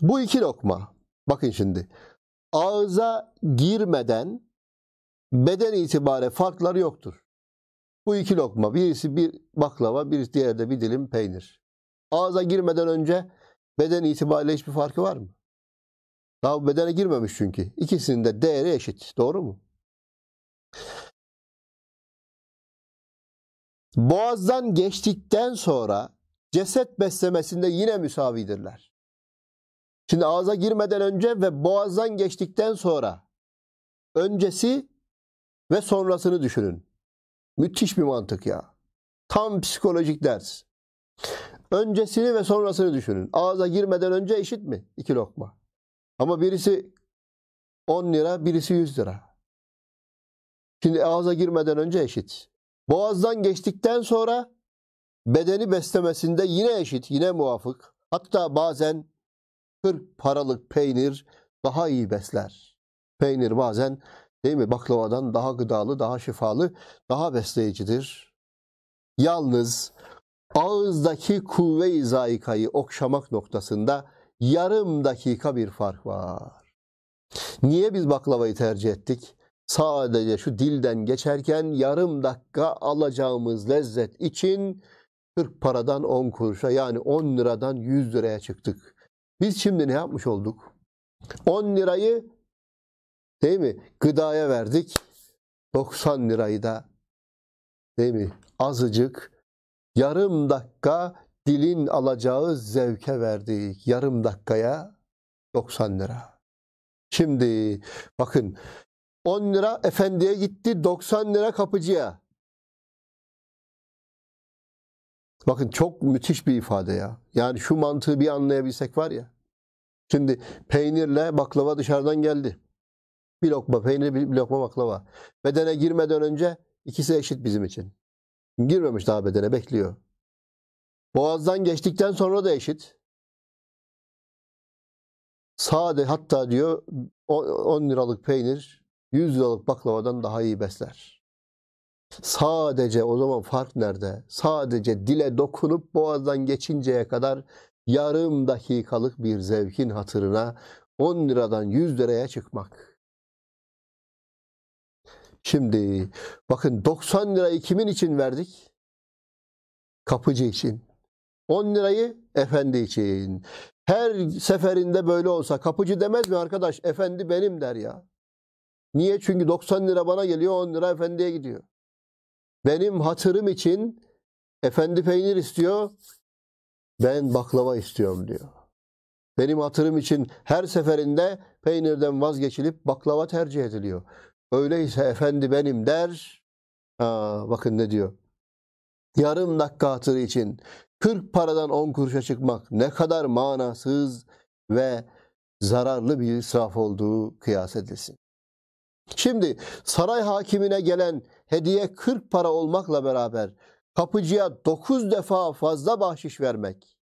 Bu iki lokma. Bakın şimdi. Ağza girmeden beden itibariyle farkları yoktur. Bu iki lokma. Birisi bir baklava, birisi diğeri de bir dilim peynir. Ağza girmeden önce beden itibariyle hiçbir farkı var mı? Daha bedene girmemiş çünkü. İkisinin de değeri eşit. Doğru mu? Boğazdan geçtikten sonra ceset beslemesinde yine müsavidirler. Şimdi ağza girmeden önce ve boğazdan geçtikten sonra öncesi ve sonrasını düşünün. Müthiş bir mantık ya. Tam psikolojik ders. Öncesini ve sonrasını düşünün. Ağza girmeden önce eşit mi? İki lokma. Ama birisi 10 lira, birisi 100 lira. Şimdi ağza girmeden önce eşit. Boğazdan geçtikten sonra bedeni beslemesinde yine eşit, yine muafık. Hatta bazen 40 paralık peynir daha iyi besler. Peynir bazen değil mi baklavadan daha gıdalı, daha şifalı, daha besleyicidir. Yalnız ağızdaki kuvve-i zayikayı okşamak noktasında yarım dakika bir fark var. Niye biz baklavayı tercih ettik? Sadece şu dilden geçerken yarım dakika alacağımız lezzet için 40 paradan 10 kuruşa yani 10 liradan 100 liraya çıktık. Biz şimdi ne yapmış olduk? 10 lirayı değil mi? Gıdaya verdik. 90 lirayı da değil mi? Azıcık yarım dakika dilin alacağı zevke verdik. Yarım dakikaya 90 lira. Şimdi bakın 10 lira efendiye gitti, 90 lira kapıcıya. Bakın çok müthiş bir ifade ya. Yani şu mantığı bir anlayabilsek var ya. Şimdi peynirle baklava dışarıdan geldi. Bir lokma peynir, bir lokma baklava. Bedene girmeden önce ikisi eşit bizim için. Girmemiş daha bedene, bekliyor. Boğazdan geçtikten sonra da eşit. Sade hatta diyor 10 liralık peynir 100 liralık baklavadan daha iyi besler. Sadece o zaman fark nerede? Sadece dile dokunup boğazdan geçinceye kadar yarım dakikalık bir zevkin hatırına 10 liradan 100 liraya çıkmak. Şimdi bakın 90 lirayı kimin için verdik? Kapıcı için. 10 lirayı efendi için. Her seferinde böyle olsa kapıcı demez mi arkadaş? Efendi benim der ya. Niye? Çünkü 90 lira bana geliyor 10 lira efendiye gidiyor. Benim hatırım için efendi peynir istiyor. Ben baklava istiyorum diyor. Benim hatırım için her seferinde peynirden vazgeçilip baklava tercih ediliyor. Öyleyse efendi benim der. Aa, bakın ne diyor. Yarım dakika hatırı için 40 paradan 10 kuruşa çıkmak ne kadar manasız ve zararlı bir israf olduğu kıyas edilsin. Şimdi saray hakimine gelen hediye 40 para olmakla beraber kapıcıya 9 defa fazla bahşiş vermek.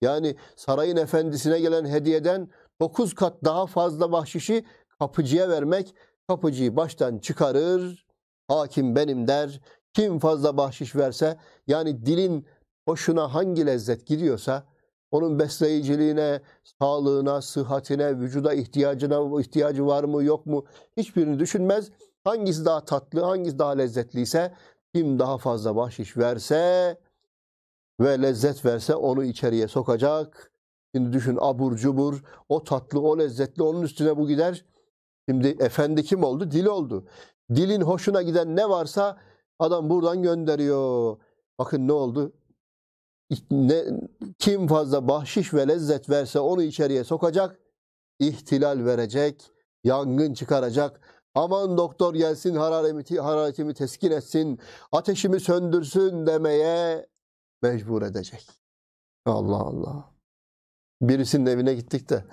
Yani sarayın efendisine gelen hediyeden 9 kat daha fazla bahşişi kapıcıya vermek kapıcıyı baştan çıkarır. Hakim benim der. Kim fazla bahşiş verse yani dilin hoşuna hangi lezzet gidiyorsa onun besleyiciliğine, sağlığına, sıhhatine, vücuda ihtiyacına ihtiyacı var mı yok mu hiçbirini düşünmez Hangisi daha tatlı, hangisi daha lezzetliyse kim daha fazla bahşiş verse ve lezzet verse onu içeriye sokacak. Şimdi düşün abur cubur, o tatlı, o lezzetli onun üstüne bu gider. Şimdi efendi kim oldu? Dil oldu. Dilin hoşuna giden ne varsa adam buradan gönderiyor. Bakın ne oldu? Ne, kim fazla bahşiş ve lezzet verse onu içeriye sokacak, ihtilal verecek, yangın çıkaracak aman doktor gelsin hararetimi, hararetimi teskin etsin, ateşimi söndürsün demeye mecbur edecek. Allah Allah. Birisinin evine gittik de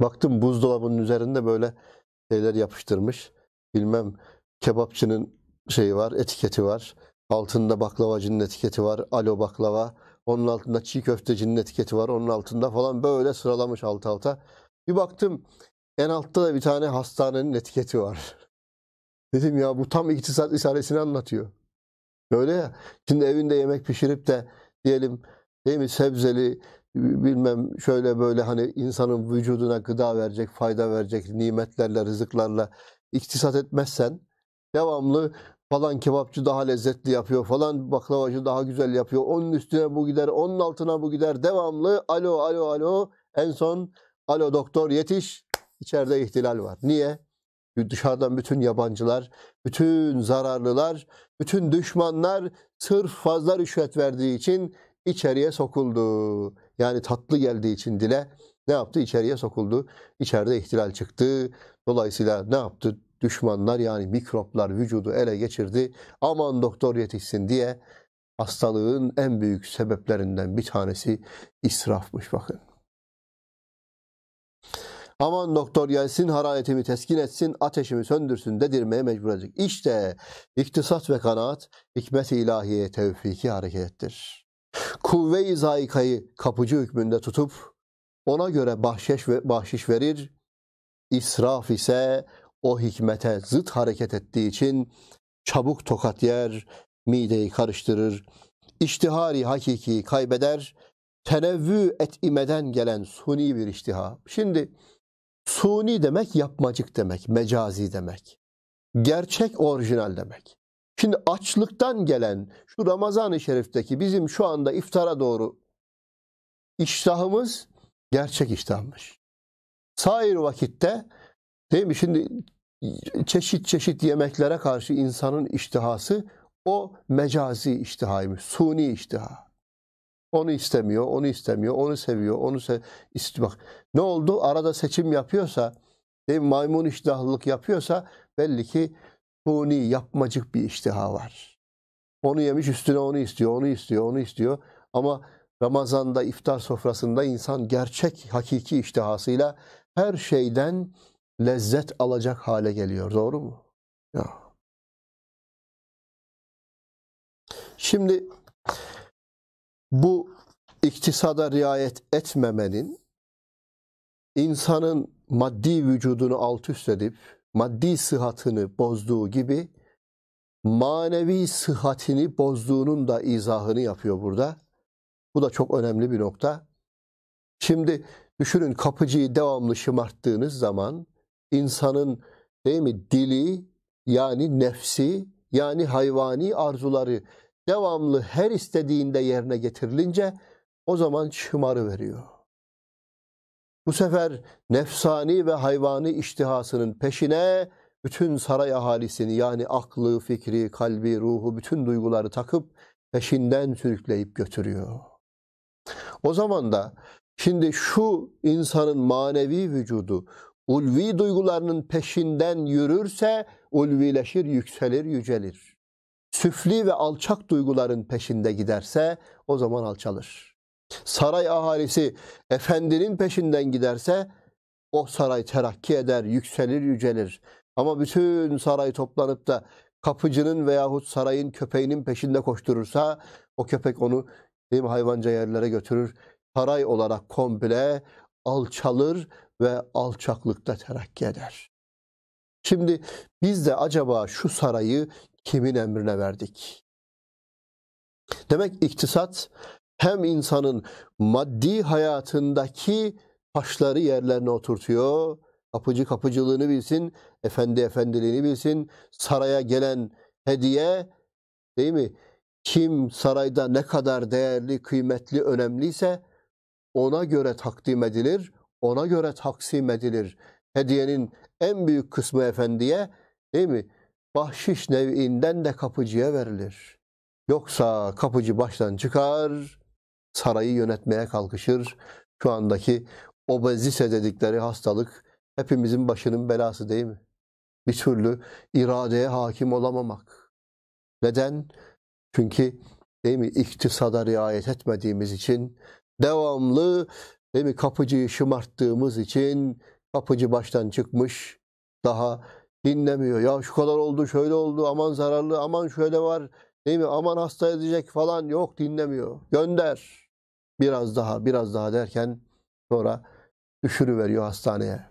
baktım buzdolabının üzerinde böyle şeyler yapıştırmış. Bilmem kebapçının şeyi var, etiketi var. Altında baklavacının etiketi var, alo baklava. Onun altında çiğ köftecinin etiketi var, onun altında falan böyle sıralamış alt alta. Bir baktım en altta da bir tane hastanenin etiketi var. Dedim ya bu tam iktisat isaresini anlatıyor. Böyle ya. Şimdi evinde yemek pişirip de diyelim değil mi sebzeli bilmem şöyle böyle hani insanın vücuduna gıda verecek, fayda verecek nimetlerle, rızıklarla iktisat etmezsen devamlı falan kebapçı daha lezzetli yapıyor falan baklavacı daha güzel yapıyor. Onun üstüne bu gider, onun altına bu gider. Devamlı alo alo alo en son alo doktor yetiş içeride ihtilal var. Niye? Dışarıdan bütün yabancılar, bütün zararlılar, bütün düşmanlar sırf fazla rüşvet verdiği için içeriye sokuldu. Yani tatlı geldiği için dile ne yaptı? İçeriye sokuldu. İçeride ihtilal çıktı. Dolayısıyla ne yaptı? Düşmanlar yani mikroplar vücudu ele geçirdi. Aman doktor yetişsin diye hastalığın en büyük sebeplerinden bir tanesi israfmış bakın. Aman doktor gelsin hararetimi teskin etsin, ateşimi söndürsün dedirmeye mecbur edecek. İşte iktisat ve kanaat hikmet-i ilahiye tevfiki harekettir. Kuvve-i zayikayı kapıcı hükmünde tutup ona göre bahşiş ve bahşiş verir. İsraf ise o hikmete zıt hareket ettiği için çabuk tokat yer, mideyi karıştırır, iştihari hakiki kaybeder, tenevvü etimeden gelen suni bir iştiha. Şimdi Suni demek yapmacık demek, mecazi demek. Gerçek orijinal demek. Şimdi açlıktan gelen şu Ramazan-ı Şerif'teki bizim şu anda iftara doğru iştahımız gerçek iştahmış. Sair vakitte değil mi şimdi çeşit çeşit yemeklere karşı insanın iştihası o mecazi iştihaymış, suni iştiha. Onu istemiyor, onu istemiyor, onu seviyor, onu se Bak ne oldu? Arada seçim yapıyorsa, değil mi? maymun iştahlılık yapıyorsa belli ki suni, yapmacık bir iştiha var. Onu yemiş üstüne onu istiyor, onu istiyor, onu istiyor. Ama Ramazan'da iftar sofrasında insan gerçek, hakiki iştihasıyla her şeyden lezzet alacak hale geliyor. Doğru mu? Ya. Şimdi bu iktisada riayet etmemenin insanın maddi vücudunu alt üst edip maddi sıhhatını bozduğu gibi manevi sıhhatini bozduğunun da izahını yapıyor burada. Bu da çok önemli bir nokta. Şimdi düşünün kapıcıyı devamlı şımarttığınız zaman insanın değil mi dili yani nefsi yani hayvani arzuları devamlı her istediğinde yerine getirilince o zaman şımarı veriyor. Bu sefer nefsani ve hayvani iştihasının peşine bütün saray ahalisini yani aklı, fikri, kalbi, ruhu bütün duyguları takıp peşinden sürükleyip götürüyor. O zaman da şimdi şu insanın manevi vücudu ulvi duygularının peşinden yürürse ulvileşir, yükselir, yücelir süfli ve alçak duyguların peşinde giderse o zaman alçalır. Saray ahalisi efendinin peşinden giderse o saray terakki eder, yükselir, yücelir. Ama bütün saray toplanıp da kapıcının veyahut sarayın köpeğinin peşinde koşturursa o köpek onu değil mi, hayvanca yerlere götürür. Saray olarak komple alçalır ve alçaklıkta terakki eder. Şimdi biz de acaba şu sarayı kimin emrine verdik? Demek iktisat hem insanın maddi hayatındaki taşları yerlerine oturtuyor, kapıcı kapıcılığını bilsin, efendi efendiliğini bilsin, saraya gelen hediye değil mi? Kim sarayda ne kadar değerli, kıymetli, önemliyse ona göre takdim edilir, ona göre taksim edilir. Hediyenin en büyük kısmı efendiye değil mi? bahşiş nev'inden de kapıcıya verilir. Yoksa kapıcı baştan çıkar, sarayı yönetmeye kalkışır. Şu andaki obezite dedikleri hastalık hepimizin başının belası değil mi? Bir türlü iradeye hakim olamamak. Neden? Çünkü değil mi iktisada riayet etmediğimiz için devamlı değil mi kapıcıyı şımarttığımız için kapıcı baştan çıkmış daha dinlemiyor. Ya şu kadar oldu, şöyle oldu, aman zararlı, aman şöyle var, değil mi? Aman hasta edecek falan yok dinlemiyor. Gönder. Biraz daha, biraz daha derken sonra düşürüveriyor hastaneye.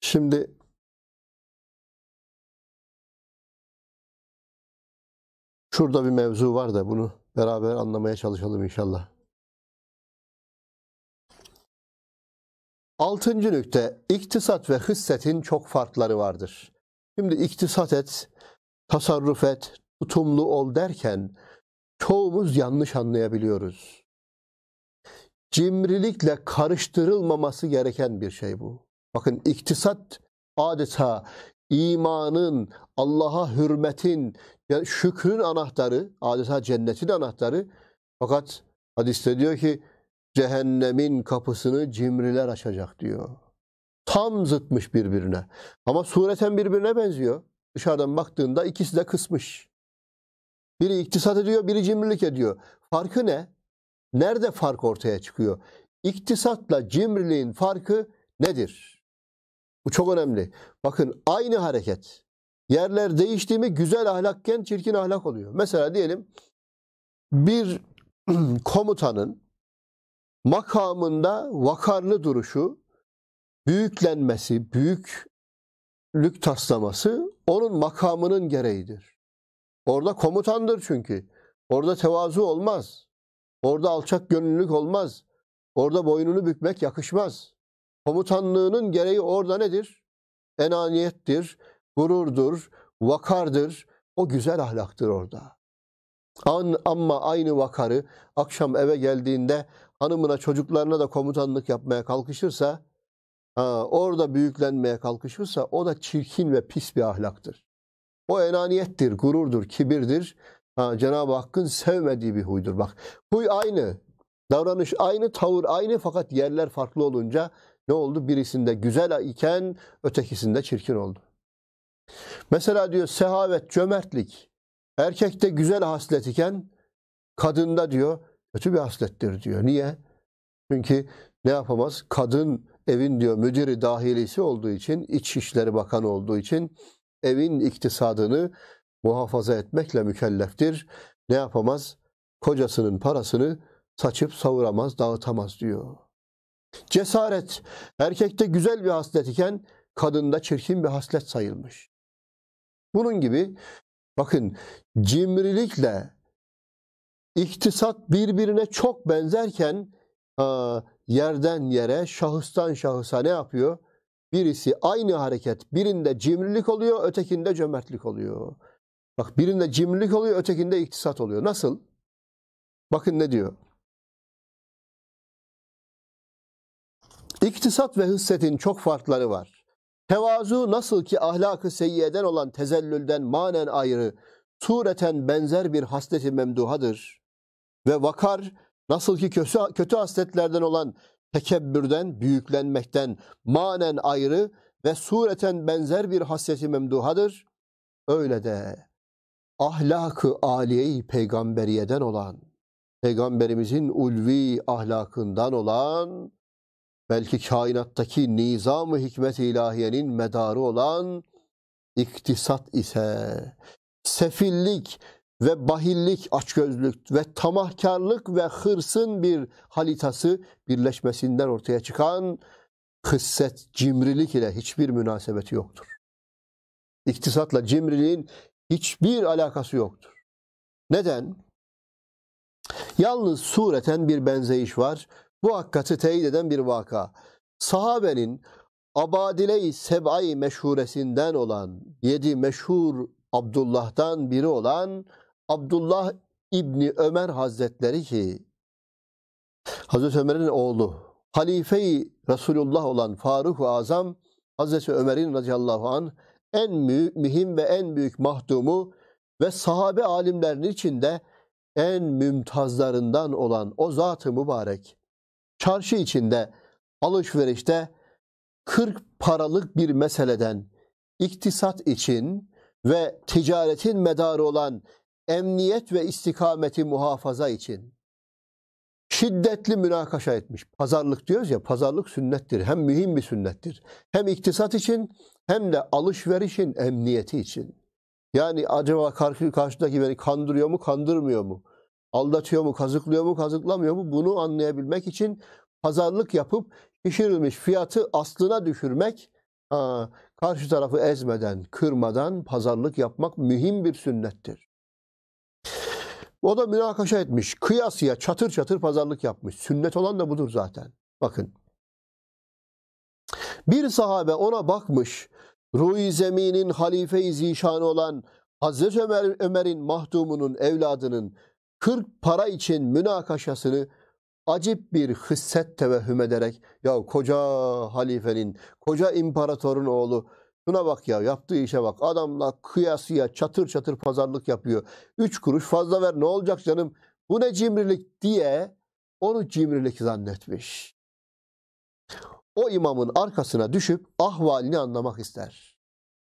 Şimdi şurada bir mevzu var da bunu beraber anlamaya çalışalım inşallah. Altıncı nükte iktisat ve hissetin çok farkları vardır. Şimdi iktisat et, tasarruf et, tutumlu ol derken çoğumuz yanlış anlayabiliyoruz. Cimrilikle karıştırılmaması gereken bir şey bu. Bakın iktisat adeta imanın, Allah'a hürmetin, şükrün anahtarı, adeta cennetin anahtarı. Fakat hadiste diyor ki cehennemin kapısını cimriler açacak diyor. Tam zıtmış birbirine. Ama sureten birbirine benziyor. Dışarıdan baktığında ikisi de kısmış. Biri iktisat ediyor, biri cimrilik ediyor. Farkı ne? Nerede fark ortaya çıkıyor? İktisatla cimriliğin farkı nedir? Bu çok önemli. Bakın aynı hareket. Yerler değişti mi güzel ahlakken çirkin ahlak oluyor. Mesela diyelim bir komutanın makamında vakarlı duruşu, büyüklenmesi, büyüklük taslaması onun makamının gereğidir. Orada komutandır çünkü. Orada tevazu olmaz. Orada alçak gönüllülük olmaz. Orada boynunu bükmek yakışmaz. Komutanlığının gereği orada nedir? Enaniyettir, gururdur, vakardır. O güzel ahlaktır orada. An, ama aynı vakarı akşam eve geldiğinde hanımına çocuklarına da komutanlık yapmaya kalkışırsa orada büyüklenmeye kalkışırsa o da çirkin ve pis bir ahlaktır. O enaniyettir, gururdur, kibirdir. Cenab-ı Hakk'ın sevmediği bir huydur. Bak huy aynı, davranış aynı, tavır aynı fakat yerler farklı olunca ne oldu? Birisinde güzel iken ötekisinde çirkin oldu. Mesela diyor sehavet, cömertlik. Erkekte güzel haslet iken kadında diyor kötü bir haslettir diyor. Niye? Çünkü ne yapamaz? Kadın evin diyor müdiri dahilisi olduğu için, İçişleri Bakanı olduğu için evin iktisadını muhafaza etmekle mükelleftir. Ne yapamaz? Kocasının parasını saçıp savuramaz, dağıtamaz diyor. Cesaret erkekte güzel bir haslet iken kadında çirkin bir haslet sayılmış. Bunun gibi bakın cimrilikle İktisat birbirine çok benzerken yerden yere, şahıstan şahısa ne yapıyor? Birisi aynı hareket birinde cimrilik oluyor, ötekinde cömertlik oluyor. Bak birinde cimrilik oluyor, ötekinde iktisat oluyor. Nasıl? Bakın ne diyor? İktisat ve hissetin çok farkları var. Tevazu nasıl ki ahlakı seyyeden olan tezellülden manen ayrı, sureten benzer bir hasleti memduhadır. Ve vakar nasıl ki kötü, kötü hasletlerden olan tekebbürden, büyüklenmekten manen ayrı ve sureten benzer bir hasreti memduhadır. Öyle de ahlakı aliyeyi peygamberiyeden olan, peygamberimizin ulvi ahlakından olan, belki kainattaki nizam-ı hikmet ilahiyenin medarı olan iktisat ise, sefillik, ve bahillik, açgözlük ve tamahkarlık ve hırsın bir halitası birleşmesinden ortaya çıkan kısset, cimrilik ile hiçbir münasebeti yoktur. İktisatla cimriliğin hiçbir alakası yoktur. Neden? Yalnız sureten bir benzeyiş var. Bu hakikati teyit eden bir vaka. Sahabenin Abadile-i Seb'ay meşhuresinden olan, yedi meşhur Abdullah'dan biri olan Abdullah İbni Ömer Hazretleri ki Hazreti Ömer'in oğlu Halife-i Resulullah olan Faruk-u Azam Hazreti Ömer'in radıyallahu an en mühim ve en büyük mahdumu ve sahabe alimlerinin içinde en mümtazlarından olan o zat-ı mübarek çarşı içinde alışverişte 40 paralık bir meseleden iktisat için ve ticaretin medarı olan emniyet ve istikameti muhafaza için şiddetli münakaşa etmiş. Pazarlık diyoruz ya pazarlık sünnettir. Hem mühim bir sünnettir. Hem iktisat için hem de alışverişin emniyeti için. Yani acaba karşı, karşıdaki beni kandırıyor mu kandırmıyor mu? Aldatıyor mu kazıklıyor mu kazıklamıyor mu? Bunu anlayabilmek için pazarlık yapıp şişirilmiş fiyatı aslına düşürmek karşı tarafı ezmeden, kırmadan pazarlık yapmak mühim bir sünnettir. O da münakaşa etmiş. Kıyasıya çatır çatır pazarlık yapmış. Sünnet olan da budur zaten. Bakın. Bir sahabe ona bakmış. Ruhi Zemin'in halife-i zişanı olan Hazreti Ömer, Ömer'in mahdumunun evladının 40 para için münakaşasını acip bir hisset tevehhüm ederek ya koca halifenin, koca imparatorun oğlu Şuna bak ya yaptığı işe bak. Adamla kıyasıya çatır çatır pazarlık yapıyor. Üç kuruş fazla ver ne olacak canım? Bu ne cimrilik diye onu cimrilik zannetmiş. O imamın arkasına düşüp ahvalini anlamak ister.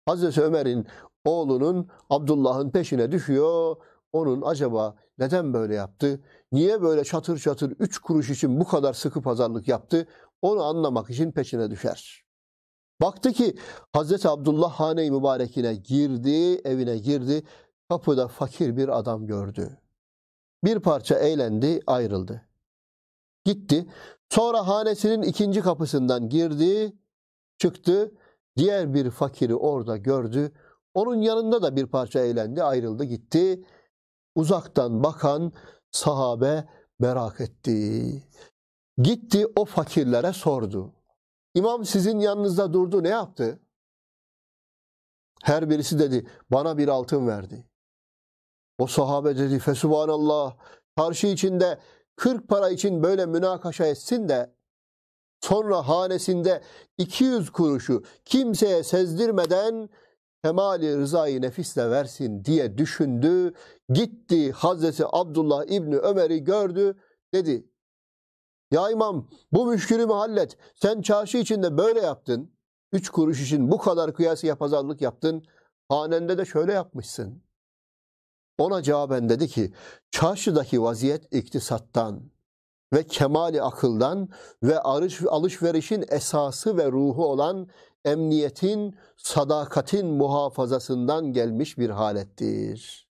Hazreti Ömer'in oğlunun Abdullah'ın peşine düşüyor. Onun acaba neden böyle yaptı? Niye böyle çatır çatır üç kuruş için bu kadar sıkı pazarlık yaptı? Onu anlamak için peşine düşer. Baktı ki Hazreti Abdullah hane-i mübarekine girdi, evine girdi. Kapıda fakir bir adam gördü. Bir parça eğlendi, ayrıldı. Gitti. Sonra hanesinin ikinci kapısından girdi, çıktı. Diğer bir fakiri orada gördü. Onun yanında da bir parça eğlendi, ayrıldı, gitti. Uzaktan bakan sahabe merak etti. Gitti o fakirlere sordu. İmam sizin yanınızda durdu ne yaptı? Her birisi dedi bana bir altın verdi. O sahabe dedi fesubhanallah karşı içinde 40 para için böyle münakaşa etsin de sonra hanesinde 200 kuruşu kimseye sezdirmeden kemali rızayı nefisle versin diye düşündü. Gitti Hazreti Abdullah İbni Ömer'i gördü. Dedi ya imam bu müşkülümü hallet. Sen çarşı içinde böyle yaptın. Üç kuruş için bu kadar kıyası pazarlık yaptın. Hanende de şöyle yapmışsın. Ona cevaben dedi ki çarşıdaki vaziyet iktisattan ve kemali akıldan ve alışverişin esası ve ruhu olan emniyetin, sadakatin muhafazasından gelmiş bir halettir.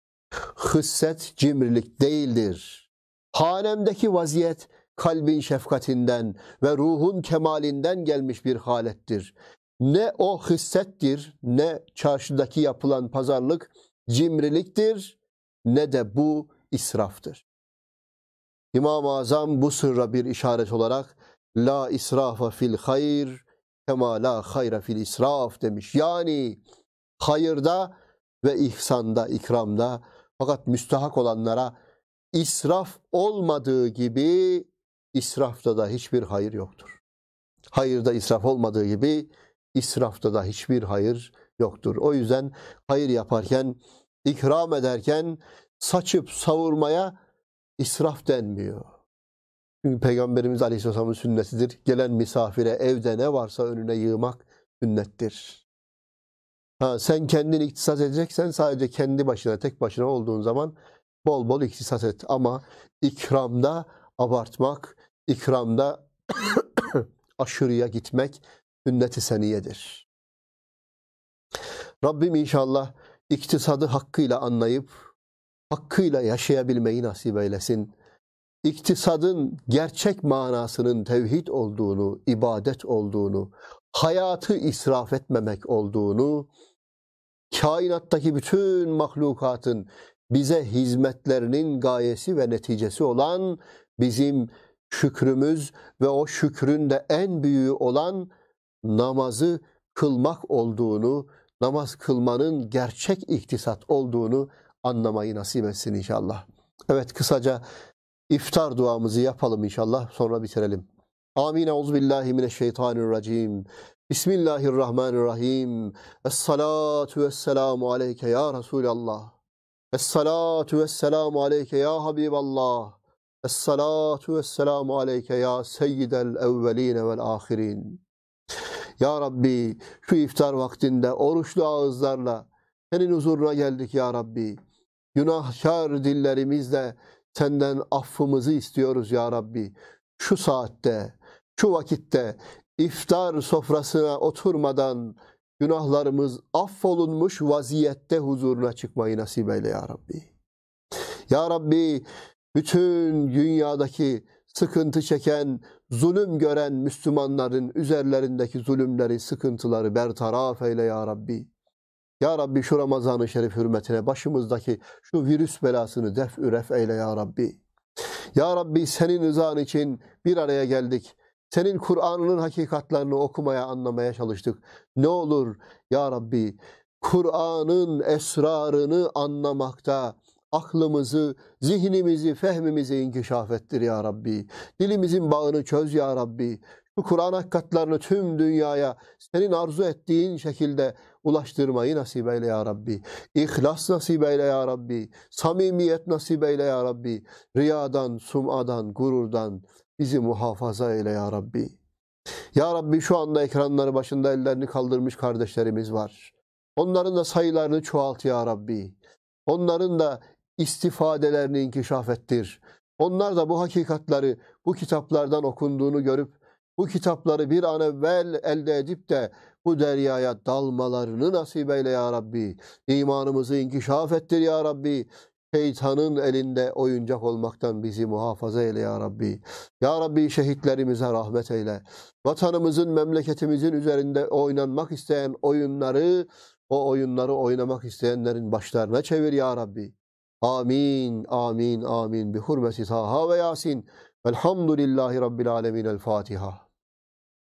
Hısset cimrilik değildir. Hanemdeki vaziyet kalbin şefkatinden ve ruhun kemalinden gelmiş bir halettir. Ne o hissettir ne çarşıdaki yapılan pazarlık cimriliktir ne de bu israftır. İmam-ı Azam bu sırra bir işaret olarak la israfa fil hayr kema la hayra fil israf demiş. Yani hayırda ve ihsanda, ikramda fakat müstahak olanlara israf olmadığı gibi israfta da hiçbir hayır yoktur. Hayırda israf olmadığı gibi israfta da hiçbir hayır yoktur. O yüzden hayır yaparken, ikram ederken saçıp savurmaya israf denmiyor. Çünkü Peygamberimiz Aleyhisselam'ın sünnetidir. Gelen misafire evde ne varsa önüne yığmak sünnettir. Ha, sen kendini iktisat edeceksen sadece kendi başına, tek başına olduğun zaman bol bol iktisat et. Ama ikramda abartmak, ikramda aşırıya gitmek sünnet-i seniyedir. Rabbim inşallah iktisadı hakkıyla anlayıp hakkıyla yaşayabilmeyi nasip eylesin. İktisadın gerçek manasının tevhid olduğunu, ibadet olduğunu, hayatı israf etmemek olduğunu, kainattaki bütün mahlukatın bize hizmetlerinin gayesi ve neticesi olan bizim şükrümüz ve o şükrün de en büyüğü olan namazı kılmak olduğunu, namaz kılmanın gerçek iktisat olduğunu anlamayı nasip etsin inşallah. Evet kısaca iftar duamızı yapalım inşallah sonra bitirelim. Amin. Euzubillahimineşşeytanirracim. Bismillahirrahmanirrahim. Esselatu vesselamu aleyke ya Resulallah. Esselatu vesselamu aleyke ya Habiballah. Esselatu vesselamu aleyke ya seyyidel evveline vel ahirin. Ya Rabbi şu iftar vaktinde oruçlu ağızlarla senin huzuruna geldik ya Rabbi. Günahkar dillerimizle senden affımızı istiyoruz ya Rabbi. Şu saatte, şu vakitte iftar sofrasına oturmadan günahlarımız affolunmuş vaziyette huzuruna çıkmayı nasip eyle ya Rabbi. Ya Rabbi bütün dünyadaki sıkıntı çeken, zulüm gören Müslümanların üzerlerindeki zulümleri, sıkıntıları bertaraf eyle ya Rabbi. Ya Rabbi şu Ramazan-ı Şerif hürmetine başımızdaki şu virüs belasını def üref eyle ya Rabbi. Ya Rabbi senin rızan için bir araya geldik. Senin Kur'an'ının hakikatlerini okumaya, anlamaya çalıştık. Ne olur ya Rabbi Kur'an'ın esrarını anlamakta, aklımızı, zihnimizi, fehmimizi inkişaf ettir ya Rabbi. Dilimizin bağını çöz ya Rabbi. Şu Kur'an hakikatlarını tüm dünyaya senin arzu ettiğin şekilde ulaştırmayı nasip eyle ya Rabbi. İhlas nasip eyle ya Rabbi. Samimiyet nasip eyle ya Rabbi. Riyadan, sumadan, gururdan bizi muhafaza eyle ya Rabbi. Ya Rabbi şu anda ekranları başında ellerini kaldırmış kardeşlerimiz var. Onların da sayılarını çoğalt ya Rabbi. Onların da istifadelerini inkişaf ettir. Onlar da bu hakikatleri, bu kitaplardan okunduğunu görüp bu kitapları bir an evvel elde edip de bu deryaya dalmalarını nasip eyle ya Rabbi. İmanımızı inkişaf ettir ya Rabbi. Şeytanın elinde oyuncak olmaktan bizi muhafaza eyle ya Rabbi. Ya Rabbi şehitlerimize rahmet eyle. Vatanımızın, memleketimizin üzerinde oynanmak isteyen oyunları, o oyunları oynamak isteyenlerin başlarına çevir ya Rabbi. Amin, amin, amin. Bi hurmeti Taha ve Yasin. Velhamdülillahi Rabbil Alemin. El Fatiha.